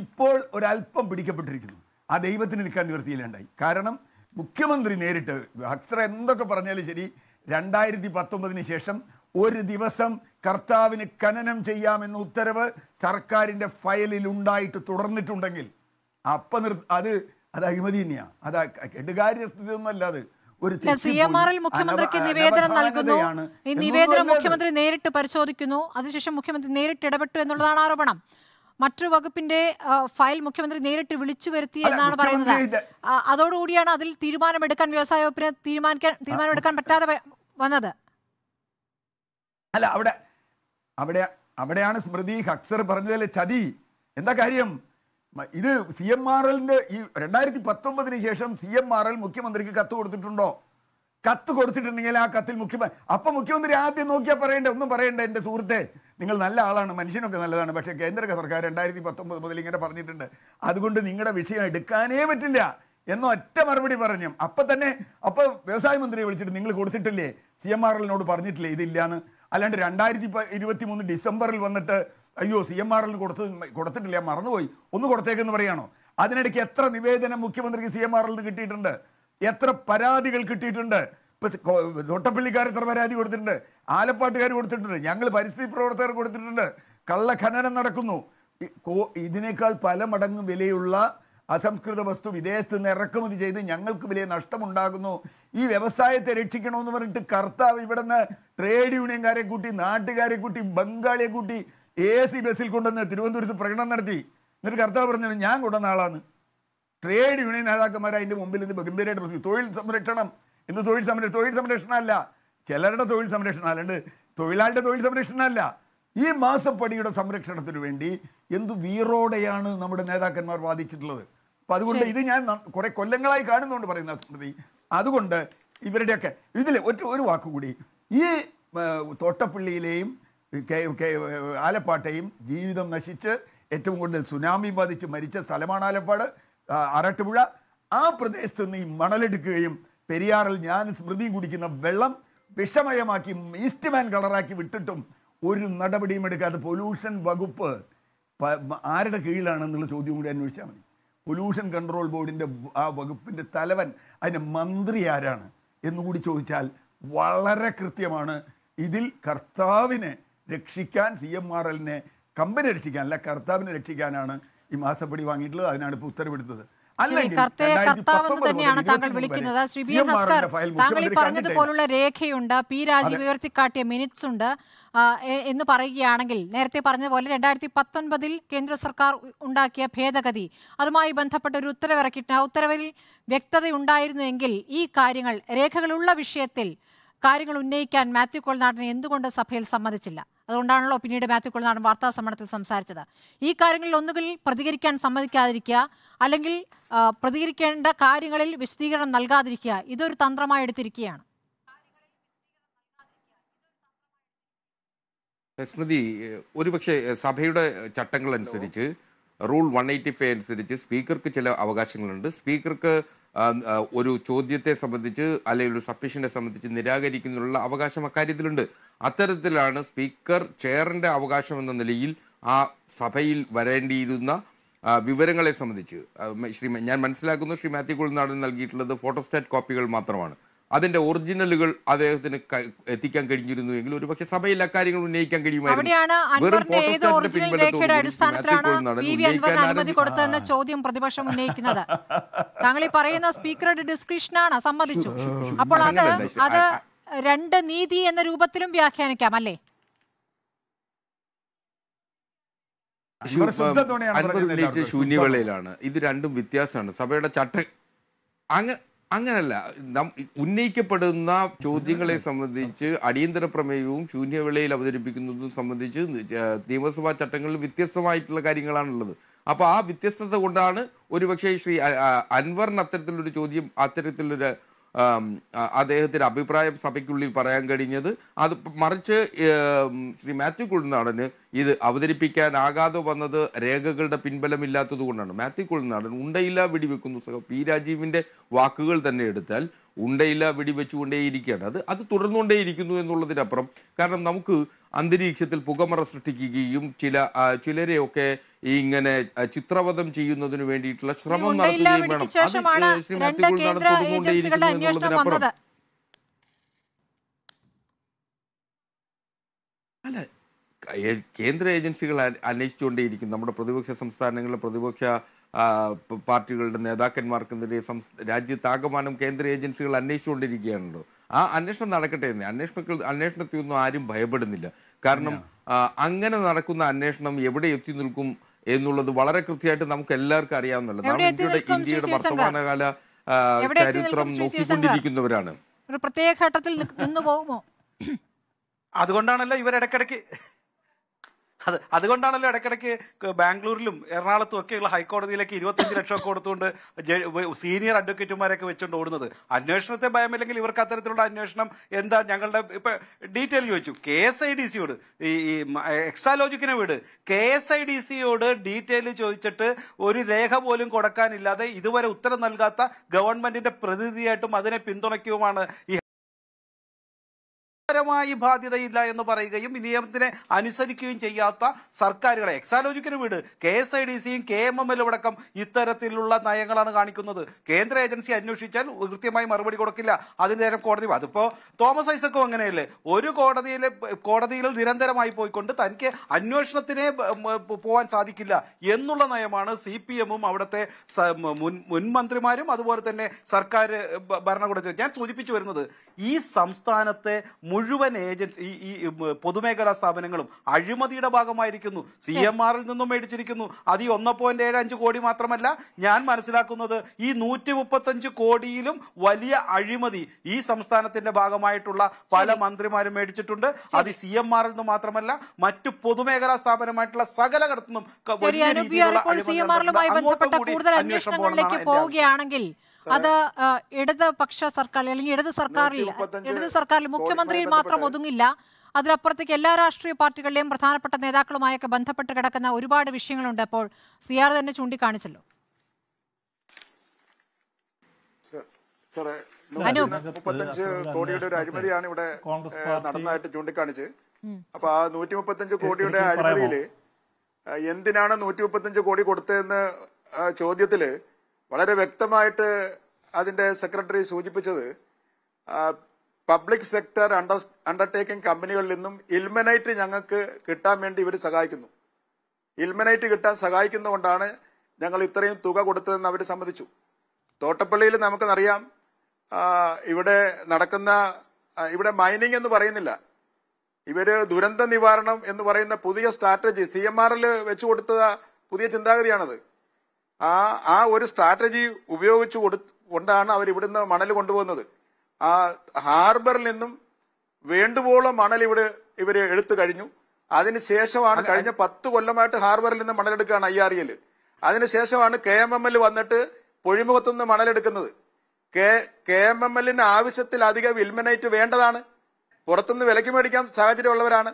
F: ഇപ്പോൾ ഒരല്പം പിടിക്കപ്പെട്ടിരിക്കുന്നു ആ ദൈവത്തിന് നിൽക്കാൻ നിവൃത്തിയിലുണ്ടായി കാരണം മുഖ്യമന്ത്രി നേരിട്ട് അക്സറ എന്തൊക്കെ പറഞ്ഞാലും ശരി രണ്ടായിരത്തി പത്തൊമ്പതിന് ശേഷം ഒരു ദിവസം കർത്താവിന് ഖനനം ചെയ്യാമെന്ന ഉത്തരവ് സർക്കാരിൻ്റെ ഫയലിൽ ഉണ്ടായിട്ട് തുടർന്നിട്ടുണ്ടെങ്കിൽ അപ്പം നിർ അത് അത് അഴിമതി തന്നെയാണ് അത് കെടുകാര്യസ്ഥിതി ഒന്നല്ല അത് ഒരു സി എം ആറിൽ മുഖ്യമന്ത്രിക്ക് നിവേദനം നൽകുന്നു ഈ നിവേദനം മുഖ്യമന്ത്രി
B: നേരിട്ട് പരിശോധിക്കുന്നു അതിനുശേഷം മുഖ്യമന്ത്രി നേരിട്ട് ഇടപെട്ടു എന്നുള്ളതാണ് ആരോപണം മറ്റൊരു വകുപ്പിന്റെ ഫയൽ മുഖ്യമന്ത്രി നേരിട്ട് വിളിച്ചു വരുത്തി എന്നാണ് പറയുന്നത് അതോടുകൂടിയാണ് അതിൽ തീരുമാനമെടുക്കാൻ വ്യവസായ വകുപ്പിന് തീരുമാനിക്കാൻ തീരുമാനമെടുക്കാൻ പറ്റാതെ വന്നത്
F: അല്ല അവിടെ അവിടെ അവിടെയാണ് സ്മൃതി ഹക്സർ പറഞ്ഞതിൽ ചതി എന്താ കാര്യം ഇത് സി എം ആർ എല്ലിന്റെ ഈ രണ്ടായിരത്തി പത്തൊമ്പതിന് ശേഷം സി എം ആർ എൽ മുഖ്യമന്ത്രിക്ക് കത്ത് കൊടുത്തിട്ടുണ്ടോ കത്ത് കൊടുത്തിട്ടുണ്ടെങ്കിൽ ആ കത്തിൽ മുഖ്യമന്ത്രി അപ്പം മുഖ്യമന്ത്രി ആദ്യം നോക്കിയാൽ പറയണ്ടേ ഒന്നും പറയണ്ടേ എൻ്റെ സുഹൃത്തെ നിങ്ങൾ നല്ല ആളാണ് മനുഷ്യനൊക്കെ നല്ലതാണ് പക്ഷേ കേന്ദ്ര സർക്കാർ രണ്ടായിരത്തി പത്തൊമ്പത് മുതൽ ഇങ്ങനെ പറഞ്ഞിട്ടുണ്ട് അതുകൊണ്ട് നിങ്ങളുടെ വിഷയം എടുക്കാനേ പറ്റില്ല എന്നോ ഒറ്റ മറുപടി പറഞ്ഞു അപ്പം തന്നെ അപ്പോൾ വ്യവസായ മന്ത്രിയെ വിളിച്ചിട്ട് നിങ്ങൾ കൊടുത്തിട്ടില്ലേ സി എം ആർ എല്ലിനോട് പറഞ്ഞിട്ടില്ലേ ഇതില്ലാന്ന് അല്ലാണ്ട് രണ്ടായിരത്തി ഇരുപത്തി മൂന്ന് ഡിസംബറിൽ വന്നിട്ട് അയ്യോ സി എം ആർ എല്ലിന് കൊടുത്ത് കൊടുത്തിട്ടില്ല മറന്നുപോയി ഒന്ന് കൊടുത്തേക്കെന്ന് പറയാണോ അതിനിടയ്ക്ക് എത്ര നിവേദനം മുഖ്യമന്ത്രിക്ക് സി എം ആർ എല്ലിന് കിട്ടിയിട്ടുണ്ട് എത്ര പരാതികൾ കിട്ടിയിട്ടുണ്ട് ഇപ്പം തോട്ടപ്പള്ളിക്കാർ എത്ര പരാതി കൊടുത്തിട്ടുണ്ട് ആലപ്പാട്ടുകാർ കൊടുത്തിട്ടുണ്ട് ഞങ്ങൾ പരിസ്ഥിതി പ്രവർത്തകർ കൊടുത്തിട്ടുണ്ട് കള്ളഖനനം നടക്കുന്നു ഇതിനേക്കാൾ പല മടങ്ങ് വിലയുള്ള അസംസ്കൃത വസ്തു വിദേശത്ത് നിന്ന് ഇറക്കുമതി ചെയ്ത് ഞങ്ങൾക്ക് വലിയ നഷ്ടമുണ്ടാകുന്നു ഈ വ്യവസായത്തെ രക്ഷിക്കണമെന്ന് പറഞ്ഞിട്ട് കർത്താവ് ഇവിടെ നിന്ന് ട്രേഡ് യൂണിയൻകാരെ കൂട്ടി നാട്ടുകാരെ കൂട്ടി ബംഗാളിയെ കൂട്ടി എ സി ബസ്സിൽ കൊണ്ടുവന്ന് തിരുവനന്തപുരത്ത് പ്രകടനം നടത്തി എന്നിട്ട് കർത്താവ് പറഞ്ഞത് ഞാൻ കൊണ്ടുവന്ന ആളാണ് ട്രേഡ് യൂണിയൻ നേതാക്കന്മാർ അതിൻ്റെ മുമ്പിൽ നിന്ന് ഗംഭീരമായിട്ട് പ്രശ്നം തൊഴിൽ സംരക്ഷണം ഇന്ന് തൊഴിൽ സംരക്ഷണം തൊഴിൽ അല്ല ചിലരുടെ തൊഴിൽ സംരക്ഷണം അല്ലാണ്ട് തൊഴിലാളിയുടെ തൊഴിൽ അല്ല ഈ മാസപ്പടിയുടെ സംരക്ഷണത്തിന് വേണ്ടി എന്ത് വീറോടെയാണ് നമ്മുടെ നേതാക്കന്മാർ വാദിച്ചിട്ടുള്ളത് അപ്പം അതുകൊണ്ട് ഇത് ഞാൻ കുറേ കൊല്ലങ്ങളായി കാണുന്നുണ്ട് പറയുന്ന സ്മൃതി അതുകൊണ്ട് ഇവരുടെയൊക്കെ ഇതിൽ ഒറ്റ ഒരു വാക്കുകൂടി ഈ തോട്ടപ്പള്ളിയിലെയും ആലപ്പാട്ടെയും ജീവിതം നശിച്ച് ഏറ്റവും കൂടുതൽ സുനാമി ബാധിച്ച് മരിച്ച സ്ഥലമാണ് ആലപ്പാട് അരട്ടുപുഴ ആ പ്രദേശത്ത് നിന്ന് ഈ മണലെടുക്കുകയും പെരിയാറിൽ ഞാൻ സ്മൃതിയും കുടിക്കുന്ന വെള്ളം വിഷമയമാക്കി ഈസ്റ്റ്മാൻ കളറാക്കി വിട്ടിട്ടും ഒരു നടപടിയും എടുക്കാതെ പൊല്യൂഷൻ വകുപ്പ് ആരുടെ കീഴിലാണെന്നുള്ള ചോദ്യം കൂടി അന്വേഷിച്ചാൽ മതി പൊല്യൂഷൻ കൺട്രോൾ ബോർഡിൻ്റെ ആ വകുപ്പിൻ്റെ തലവൻ അതിൻ്റെ മന്ത്രി ആരാണ് എന്നുകൂടി ചോദിച്ചാൽ വളരെ കൃത്യമാണ് ഇതിൽ കർത്താവിനെ രക്ഷിക്കാൻ സി എം ആർ എല്ലിനെ കമ്പനി രക്ഷിക്കാൻ അല്ല കർത്താവിനെ രക്ഷിക്കാനാണ് ഈ മാസപ്പടി വാങ്ങിയിട്ടുള്ളത് അതിനാണ് ഇപ്പൊ ഉത്തരവെടുത്തത് താങ്കൾ വിളിക്കുന്നത് ശ്രീ ബി
B: രേഖയുണ്ട് പി രാജീവ് ഉയർത്തിക്കാട്ടിയ മിനിറ്റ്സ് ഉണ്ട് എന്ന് പറയുകയാണെങ്കിൽ നേരത്തെ പറഞ്ഞ പോലെ രണ്ടായിരത്തി പത്തൊൻപതിൽ കേന്ദ്ര സർക്കാർ ഉണ്ടാക്കിയ ഭേദഗതി അതുമായി ബന്ധപ്പെട്ട ഒരു ഉത്തരവിറക്കിയിട്ടുണ്ട് ആ ഉത്തരവിൽ വ്യക്തതയുണ്ടായിരുന്നുവെങ്കിൽ ഈ കാര്യങ്ങൾ രേഖകളുള്ള വിഷയത്തിൽ കാര്യങ്ങൾ ഉന്നയിക്കാൻ മാത്യു കൊൽനാടിനെ എന്തുകൊണ്ട് സഭയിൽ സമ്മതിച്ചില്ല അതുകൊണ്ടാണല്ലോ പിന്നീട് മാത്യു കൊൽനാടൻ വാർത്താ സമ്മേളനത്തിൽ സംസാരിച്ചത് ഈ കാര്യങ്ങളിൽ ഒന്നുകിൽ പ്രതികരിക്കാൻ സമ്മതിക്കാതിരിക്കുക അല്ലെങ്കിൽ പ്രതികരിക്കേണ്ട കാര്യങ്ങളിൽ വിശദീകരണം നൽകാതിരിക്കുക ഇതൊരു തന്ത്രമായി എടുത്തിരിക്കുകയാണ്
C: സ്മൃതി ഒരുപക്ഷെ സഭയുടെ ചട്ടങ്ങൾ അനുസരിച്ച് റൂൾ വൺ എയ്റ്റി ഫൈവ് അനുസരിച്ച് സ്പീക്കർക്ക് ചില അവകാശങ്ങളുണ്ട് സ്പീക്കർക്ക് ഒരു ചോദ്യത്തെ സംബന്ധിച്ച് അല്ലെങ്കിൽ ഒരു സബ്മിഷനെ സംബന്ധിച്ച് നിരാകരിക്കുന്നതിനുള്ള അവകാശം അക്കാര്യത്തിലുണ്ട് അത്തരത്തിലാണ് സ്പീക്കർ ചെയറിൻ്റെ അവകാശം എന്ന നിലയിൽ ആ സഭയിൽ വരേണ്ടിയിരുന്ന വിവരങ്ങളെ സംബന്ധിച്ച് ശ്രീ ഞാൻ മനസ്സിലാക്കുന്നു ശ്രീ മാത്യു കുളിനാടൻ നൽകിയിട്ടുള്ളത് ഫോട്ടോസ്റ്റാറ്റ് കോപ്പികൾ മാത്രമാണ് അതിന്റെ ഒറിജിനലുകൾ അദ്ദേഹത്തിന് എത്തിക്കാൻ കഴിഞ്ഞിരുന്നു എങ്കിൽ ഒരു പക്ഷേ സഭയിൽ അക്കാര്യങ്ങൾ ഉന്നയിക്കാൻ കഴിയുമായിരുന്നു
B: ചോദ്യം പ്രതിപക്ഷം ഉന്നയിക്കുന്നത് താങ്കൾ ഈ പറയുന്ന സ്പീക്കറുടെ ഡിസ്ക്രിപ്ഷനാണ് സമ്മതിച്ചു അപ്പോൾ അത് അത് രണ്ട് നീതി എന്ന രൂപത്തിലും വ്യാഖ്യാനിക്കാം അല്ലേ
A: ശൂന്യവേളയിലാണ്
C: ഇത് രണ്ടും വ്യത്യാസമാണ് സഭയുടെ ചട്ട അങ്ങ് അങ്ങനല്ല ഉന്നയിക്കപ്പെടുന്ന ചോദ്യങ്ങളെ സംബന്ധിച്ച് അടിയന്തര പ്രമേയവും ശൂന്യവേളയിൽ അവതരിപ്പിക്കുന്നതും സംബന്ധിച്ച് നിയമസഭാ ചട്ടങ്ങളിൽ വ്യത്യസ്തമായിട്ടുള്ള കാര്യങ്ങളാണുള്ളത് അപ്പോൾ ആ വ്യത്യസ്തത കൊണ്ടാണ് ഒരുപക്ഷെ ശ്രീ അൻവറിന് അത്തരത്തിലൊരു ചോദ്യം അത്തരത്തിലൊരു അദ്ദേഹത്തിൻ്റെ അഭിപ്രായം സഭയ്ക്കുള്ളിൽ പറയാൻ കഴിഞ്ഞത് അത് മറിച്ച് ശ്രീ മാത്യു കുഴുനാടന് ഇത് അവതരിപ്പിക്കാനാകാതെ വന്നത് രേഖകളുടെ പിൻബലമില്ലാത്തത് കൊണ്ടാണ് മാത്യു കുഴുനാടൻ ഉണ്ടയില്ല വെടിവെക്കുന്ന പുസ്തകം പി രാജീവിൻ്റെ വാക്കുകൾ തന്നെ എടുത്താൽ ഉണ്ടയില്ല വെടിവെച്ചുകൊണ്ടേയിരിക്കുകയാണ് അത് അത് തുടർന്നുകൊണ്ടേയിരിക്കുന്നു എന്നുള്ളതിനപ്പുറം കാരണം നമുക്ക് അന്തരീക്ഷത്തിൽ പുകമറ സൃഷ്ടിക്കുകയും ചില ചിലരെയൊക്കെ ഇങ്ങനെ ചിത്രവധം ചെയ്യുന്നതിന് വേണ്ടിയിട്ടുള്ള ശ്രമം നടത്തുകയും വേണം അത് അല്ല കേന്ദ്ര ഏജൻസികൾ അന്വേഷിച്ചുകൊണ്ടേയിരിക്കും നമ്മുടെ പ്രതിപക്ഷ സംസ്ഥാനങ്ങളിലെ പ്രതിപക്ഷ പാർട്ടികളുടെ നേതാക്കന്മാർക്കെതിരെ രാജ്യത്താകമാനം കേന്ദ്ര ഏജൻസികൾ അന്വേഷിച്ചുകൊണ്ടിരിക്കുകയാണല്ലോ ആ അന്വേഷണം നടക്കട്ടെ എന്ന് അന്വേഷണ അന്വേഷണത്തിൽ ഒന്നും ആരും ഭയപ്പെടുന്നില്ല കാരണം അങ്ങനെ നടക്കുന്ന അന്വേഷണം എവിടെ എത്തി നിൽക്കും എന്നുള്ളത് വളരെ കൃത്യമായിട്ട് നമുക്ക് എല്ലാവർക്കും അറിയാവുന്നതല്ല ഇന്ത്യയുടെ ഇന്ത്യയുടെ വർത്തമാനകാല ചരിത്രം നോക്കിക്കൊണ്ടിരിക്കുന്നവരാണ്
B: പ്രത്യേക ഘട്ടത്തിൽ നിന്ന് പോകുമോ
D: അതുകൊണ്ടാണല്ലോ ഇവർ ഇടയ്ക്കിടയ്ക്ക് അത് അതുകൊണ്ടാണല്ലോ ഇടയ്ക്കിടയ്ക്ക് ബാംഗ്ലൂരിലും എറണാകുളത്തും ഒക്കെയുള്ള ഹൈക്കോടതിയിലേക്ക് ഇരുപത്തഞ്ച് ലക്ഷമൊക്കെ കൊടുത്തുകൊണ്ട് സീനിയർ അഡ്വക്കേറ്റുമാരെയൊക്കെ വെച്ചുകൊണ്ട് ഓടുന്നത് അന്വേഷണത്തെ ഭയമില്ലെങ്കിൽ ഇവർക്ക് അത്തരത്തിലുള്ള അന്വേഷണം എന്താ ഞങ്ങളുടെ ഇപ്പൊ ഡീറ്റെയിൽ ചോദിച്ചു കെ എസ് ഐ ഡി സിയോട് ഈ എക്സാലോജിക്കിനെ വീട് കെ എസ് ഐ ഡി സിയോട് ഡീറ്റെയിൽ ചോദിച്ചിട്ട് ഒരു രേഖ പോലും കൊടുക്കാനില്ലാതെ ഇതുവരെ ഉത്തരം നൽകാത്ത ഗവൺമെന്റിന്റെ പ്രതിനിധിയായിട്ടും അതിനെ പിന്തുണയ്ക്കുമാണ് ഈ പരമായി ബാധ്യതയില്ല എന്ന് പറയുകയും നിയമത്തിനെ അനുസരിക്കുകയും ചെയ്യാത്ത സർക്കാരുകളെ എക്സാലോജിക്കൽ വീട് കെ എസ് ഐ ഡി സിയും കെ എം എം എല്ലും അടക്കം ഇത്തരത്തിലുള്ള നയങ്ങളാണ് കാണിക്കുന്നത് കേന്ദ്ര ഏജൻസി അന്വേഷിച്ചാൽ കൃത്യമായി മറുപടി കൊടുക്കില്ല അതിന് നേരം കോടതി അതിപ്പോ തോമസ് ഐസക്കും അങ്ങനെയല്ലേ ഒരു കോടതിയിലെ കോടതിയിൽ നിരന്തരമായി പോയിക്കൊണ്ട് തനിക്ക് അന്വേഷണത്തിനെ പോവാൻ സാധിക്കില്ല എന്നുള്ള നയമാണ് സി പി എമ്മും അവിടുത്തെ മുൻമന്ത്രിമാരും അതുപോലെ തന്നെ സർക്കാർ ഭരണകൂടം ഞാൻ സൂചിപ്പിച്ചു വരുന്നത് ഈ സംസ്ഥാനത്തെ മുഴുവൻ ഏജൻസി ഈ ഈ പൊതുമേഖലാ സ്ഥാപനങ്ങളും അഴിമതിയുടെ ഭാഗമായിരിക്കുന്നു സി എം ആറിൽ നിന്നും മേടിച്ചിരിക്കുന്നു അത് ഈ ഒന്ന് പോയിന്റ് ഏഴ് അഞ്ച് കോടി മാത്രമല്ല ഞാൻ മനസ്സിലാക്കുന്നത് ഈ നൂറ്റി മുപ്പത്തഞ്ച് കോടിയിലും വലിയ അഴിമതി ഈ സംസ്ഥാനത്തിന്റെ ഭാഗമായിട്ടുള്ള പല മന്ത്രിമാരും മേടിച്ചിട്ടുണ്ട് അത് സി എം ആറിൽ നിന്ന് മാത്രമല്ല മറ്റു പൊതുമേഖലാ സ്ഥാപനമായിട്ടുള്ള സകല കടത്തുനിന്നും കൂടുതൽ
B: പോവുകയാണെങ്കിൽ അത് ഇടതുപക്ഷ സർക്കാർ അല്ലെങ്കിൽ ഇടത് സർക്കാരിൽ ഇടത് സർക്കാരിൽ മുഖ്യമന്ത്രിയിൽ മാത്രം ഒതുങ്ങില്ല അതിലപ്പുറത്തേക്ക് എല്ലാ രാഷ്ട്രീയ പാർട്ടികളിലെയും പ്രധാനപ്പെട്ട നേതാക്കളുമായൊക്കെ ബന്ധപ്പെട്ട് കിടക്കുന്ന ഒരുപാട് വിഷയങ്ങളുണ്ട് അപ്പോൾ ആർ തന്നെ ചൂണ്ടിക്കാണിച്ചല്ലോ
E: മുപ്പത്തഞ്ച് കോടിയുടെ ഒരു അഴിമതിയാണ് ഇവിടെ നടന്നതായിട്ട് ചൂണ്ടിക്കാണിച്ച് അപ്പൊ ആ നൂറ്റി മുപ്പത്തഞ്ച് കോടിയുടെ അഴിമതിയില് എന്തിനാണ് നൂറ്റി മുപ്പത്തഞ്ച് കോടി കൊടുത്തതെന്ന് ചോദ്യത്തില് വളരെ വ്യക്തമായിട്ട് അതിന്റെ സെക്രട്ടറി സൂചിപ്പിച്ചത് പബ്ലിക് സെക്ടർ അണ്ടർ അണ്ടർടേക്കിംഗ് കമ്പനികളിൽ നിന്നും ഇൽമനൈറ്റ് ഞങ്ങൾക്ക് കിട്ടാൻ വേണ്ടി ഇവർ സഹായിക്കുന്നു ഇൽമനൈറ്റ് കിട്ടാൻ സഹായിക്കുന്നതുകൊണ്ടാണ് ഞങ്ങൾ ഇത്രയും തുക കൊടുത്തതെന്ന് അവർ സമ്മതിച്ചു തോട്ടപ്പള്ളിയിൽ നമുക്കെന്നറിയാം ഇവിടെ നടക്കുന്ന ഇവിടെ മൈനിങ് എന്ന് പറയുന്നില്ല ഇവര് ദുരന്ത നിവാരണം എന്ന് പറയുന്ന പുതിയ സ്ട്രാറ്റജി സി എം ആറിൽ വെച്ചു പുതിയ ചിന്താഗതിയാണത് ആ ആ ഒരു സ്ട്രാറ്റജി ഉപയോഗിച്ചു കൊടു കൊണ്ടാണ് അവർ ഇവിടുന്ന് മണൽ കൊണ്ടുപോകുന്നത് ആ ഹാർബറിൽ നിന്നും വേണ്ടുവോളം മണൽ ഇവിടെ ഇവർ എടുത്തു കഴിഞ്ഞു അതിനുശേഷമാണ് കഴിഞ്ഞ പത്ത് കൊല്ലമായിട്ട് ഹാർബറിൽ നിന്ന് മണലെടുക്കുകയാണ് ഐ ആർ ഇയിൽ അതിനുശേഷമാണ് കെ എം എം എൽ വന്നിട്ട് പൊഴിമുഖത്തു നിന്ന് മണലെടുക്കുന്നത് കെ കെ എം എം എല്ലിന് അധികം ഇൽമിനേറ്റ് വേണ്ടതാണ് പുറത്തുനിന്ന് വിലക്ക് മേടിക്കാൻ സാഹചര്യമുള്ളവരാണ്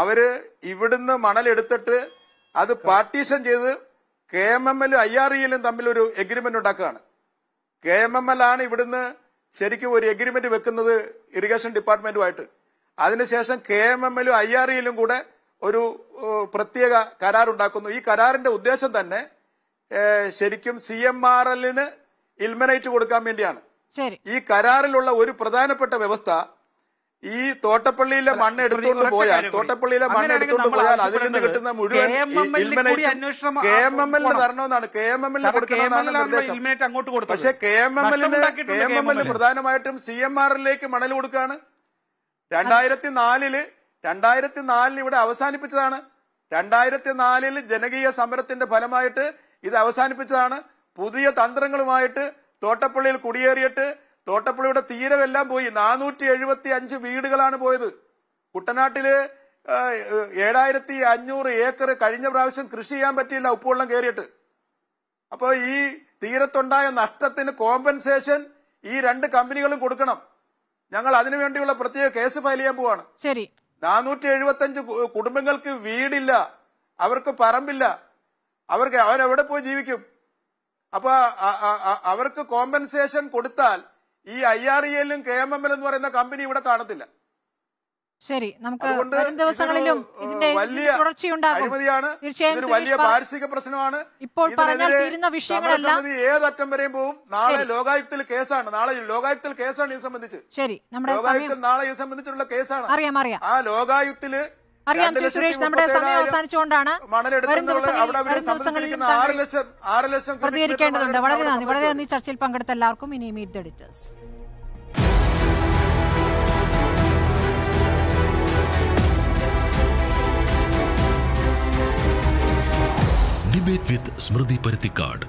E: അവര് ഇവിടുന്ന് മണലെടുത്തിട്ട് അത് പാർട്ടീഷൻ ചെയ്ത് കെ എം എം എല്ലും ഐ ആർ ഇയിലും തമ്മിൽ ഒരു എഗ്രിമെന്റ് ഉണ്ടാക്കുകയാണ് കെ എം എം എൽ ആണ് ഇവിടുന്ന് ശരിക്കും ഒരു എഗ്രിമെന്റ് വെക്കുന്നത് ഇറിഗേഷൻ ഡിപ്പാർട്ട്മെന്റുമായിട്ട് അതിനുശേഷം കെ എം എം എല്ലും ഐ ആർ ഇയിലും കൂടെ ഒരു പ്രത്യേക കരാർ ഉണ്ടാക്കുന്നു ഈ കരാറിന്റെ ഉദ്ദേശം തന്നെ ശരിക്കും സി എം ആർ എല്ലിന് ഇൽമിനേറ്റ് കൊടുക്കാൻ വേണ്ടിയാണ് ഈ കരാറിലുള്ള ഒരു പ്രധാനപ്പെട്ട വ്യവസ്ഥ ഈ തോട്ടപ്പള്ളിയിലെ മണ്ണ് എടുത്തുകൊണ്ട് പോയാൽ തോട്ടപ്പള്ളിയിലെ മണ്ണ് എടുത്തുകൊണ്ട് പോയാൽ അതിൽ നിന്ന് കിട്ടുന്ന മുഴുവൻ കെ എം എം എല്ലിന് തരണമെന്നാണ് കെ എം എം എല്ലിന് കൊടുക്കണമെന്നാണ് നിർദ്ദേശം
D: പക്ഷെ കെ എം എം എല്ലിന് കെ എം എം എൽ പ്രധാനമായിട്ടും
E: സി എം ആറിലേക്ക് മണൽ കൊടുക്കുകയാണ് രണ്ടായിരത്തി നാലില് രണ്ടായിരത്തി നാലിൽ ഇവിടെ അവസാനിപ്പിച്ചതാണ് രണ്ടായിരത്തി നാലില് ജനകീയ സമരത്തിന്റെ ഫലമായിട്ട് ഇത് അവസാനിപ്പിച്ചതാണ് പുതിയ തന്ത്രങ്ങളുമായിട്ട് തോട്ടപ്പള്ളിയിൽ കുടിയേറിയിട്ട് തോട്ടപ്പുഴയുടെ തീരമെല്ലാം പോയി നാനൂറ്റി എഴുപത്തി അഞ്ച് വീടുകളാണ് പോയത് കുട്ടനാട്ടില് ഏഴായിരത്തി അഞ്ഞൂറ് ഏക്കർ കഴിഞ്ഞ പ്രാവശ്യം കൃഷി ചെയ്യാൻ പറ്റിയില്ല ഉപ്പുവെള്ളം കയറിയിട്ട് അപ്പോൾ ഈ തീരത്തുണ്ടായ നഷ്ടത്തിന് കോമ്പൻസേഷൻ ഈ രണ്ട് കമ്പനികളും കൊടുക്കണം ഞങ്ങൾ അതിനുവേണ്ടിയുള്ള പ്രത്യേക കേസ് ഫയൽ ചെയ്യാൻ പോവാണ് ശരി നാനൂറ്റി എഴുപത്തി അഞ്ച് കുടുംബങ്ങൾക്ക് വീടില്ല അവർക്ക് പറമ്പില്ല അവർക്ക് അവരെവിടെ പോയി ജീവിക്കും അപ്പൊ അവർക്ക് കോമ്പൻസേഷൻ കൊടുത്താൽ ഈ ഐ ആർ ഇ എല്ലും കെ എം എം എൽ എന്ന് പറയുന്ന കമ്പനി ഇവിടെ കാണത്തില്ല ശരി നമുക്ക് ദിവസങ്ങളിലും ഇതിന്റെ വലിയ അഴിമതിയാണ് വലിയ പാരിസ്ഥിതിക പ്രശ്നമാണ് ഇപ്പോൾ പറഞ്ഞാൽ വിഷയങ്ങളെല്ലാം ഏതറ്റം വരെയും പോകും നാളെ ലോകായുക്തിൽ കേസാണ് നാളെ ലോകായുക്തിൽ കേസാണ് ഇത് സംബന്ധിച്ച് ശരി നമ്മുടെ ലോകായുക്തിൽ നാളെ ഇത് സംബന്ധിച്ചുള്ള കേസാണ് അറിയാം അറിയാം ആ ലോകായുക്തില് അറിയാം ശ്രീ സുരേഷ് നമ്മുടെ സമയം അവസാനിച്ചുകൊണ്ടാണ് പ്രതികരിക്കേണ്ടതുണ്ട് വളരെ നന്ദി വളരെ നന്ദി
B: ചർച്ചയിൽ പങ്കെടുത്ത എല്ലാവർക്കും ഇനി meet the editors
A: debate with Smruthi Paruthikad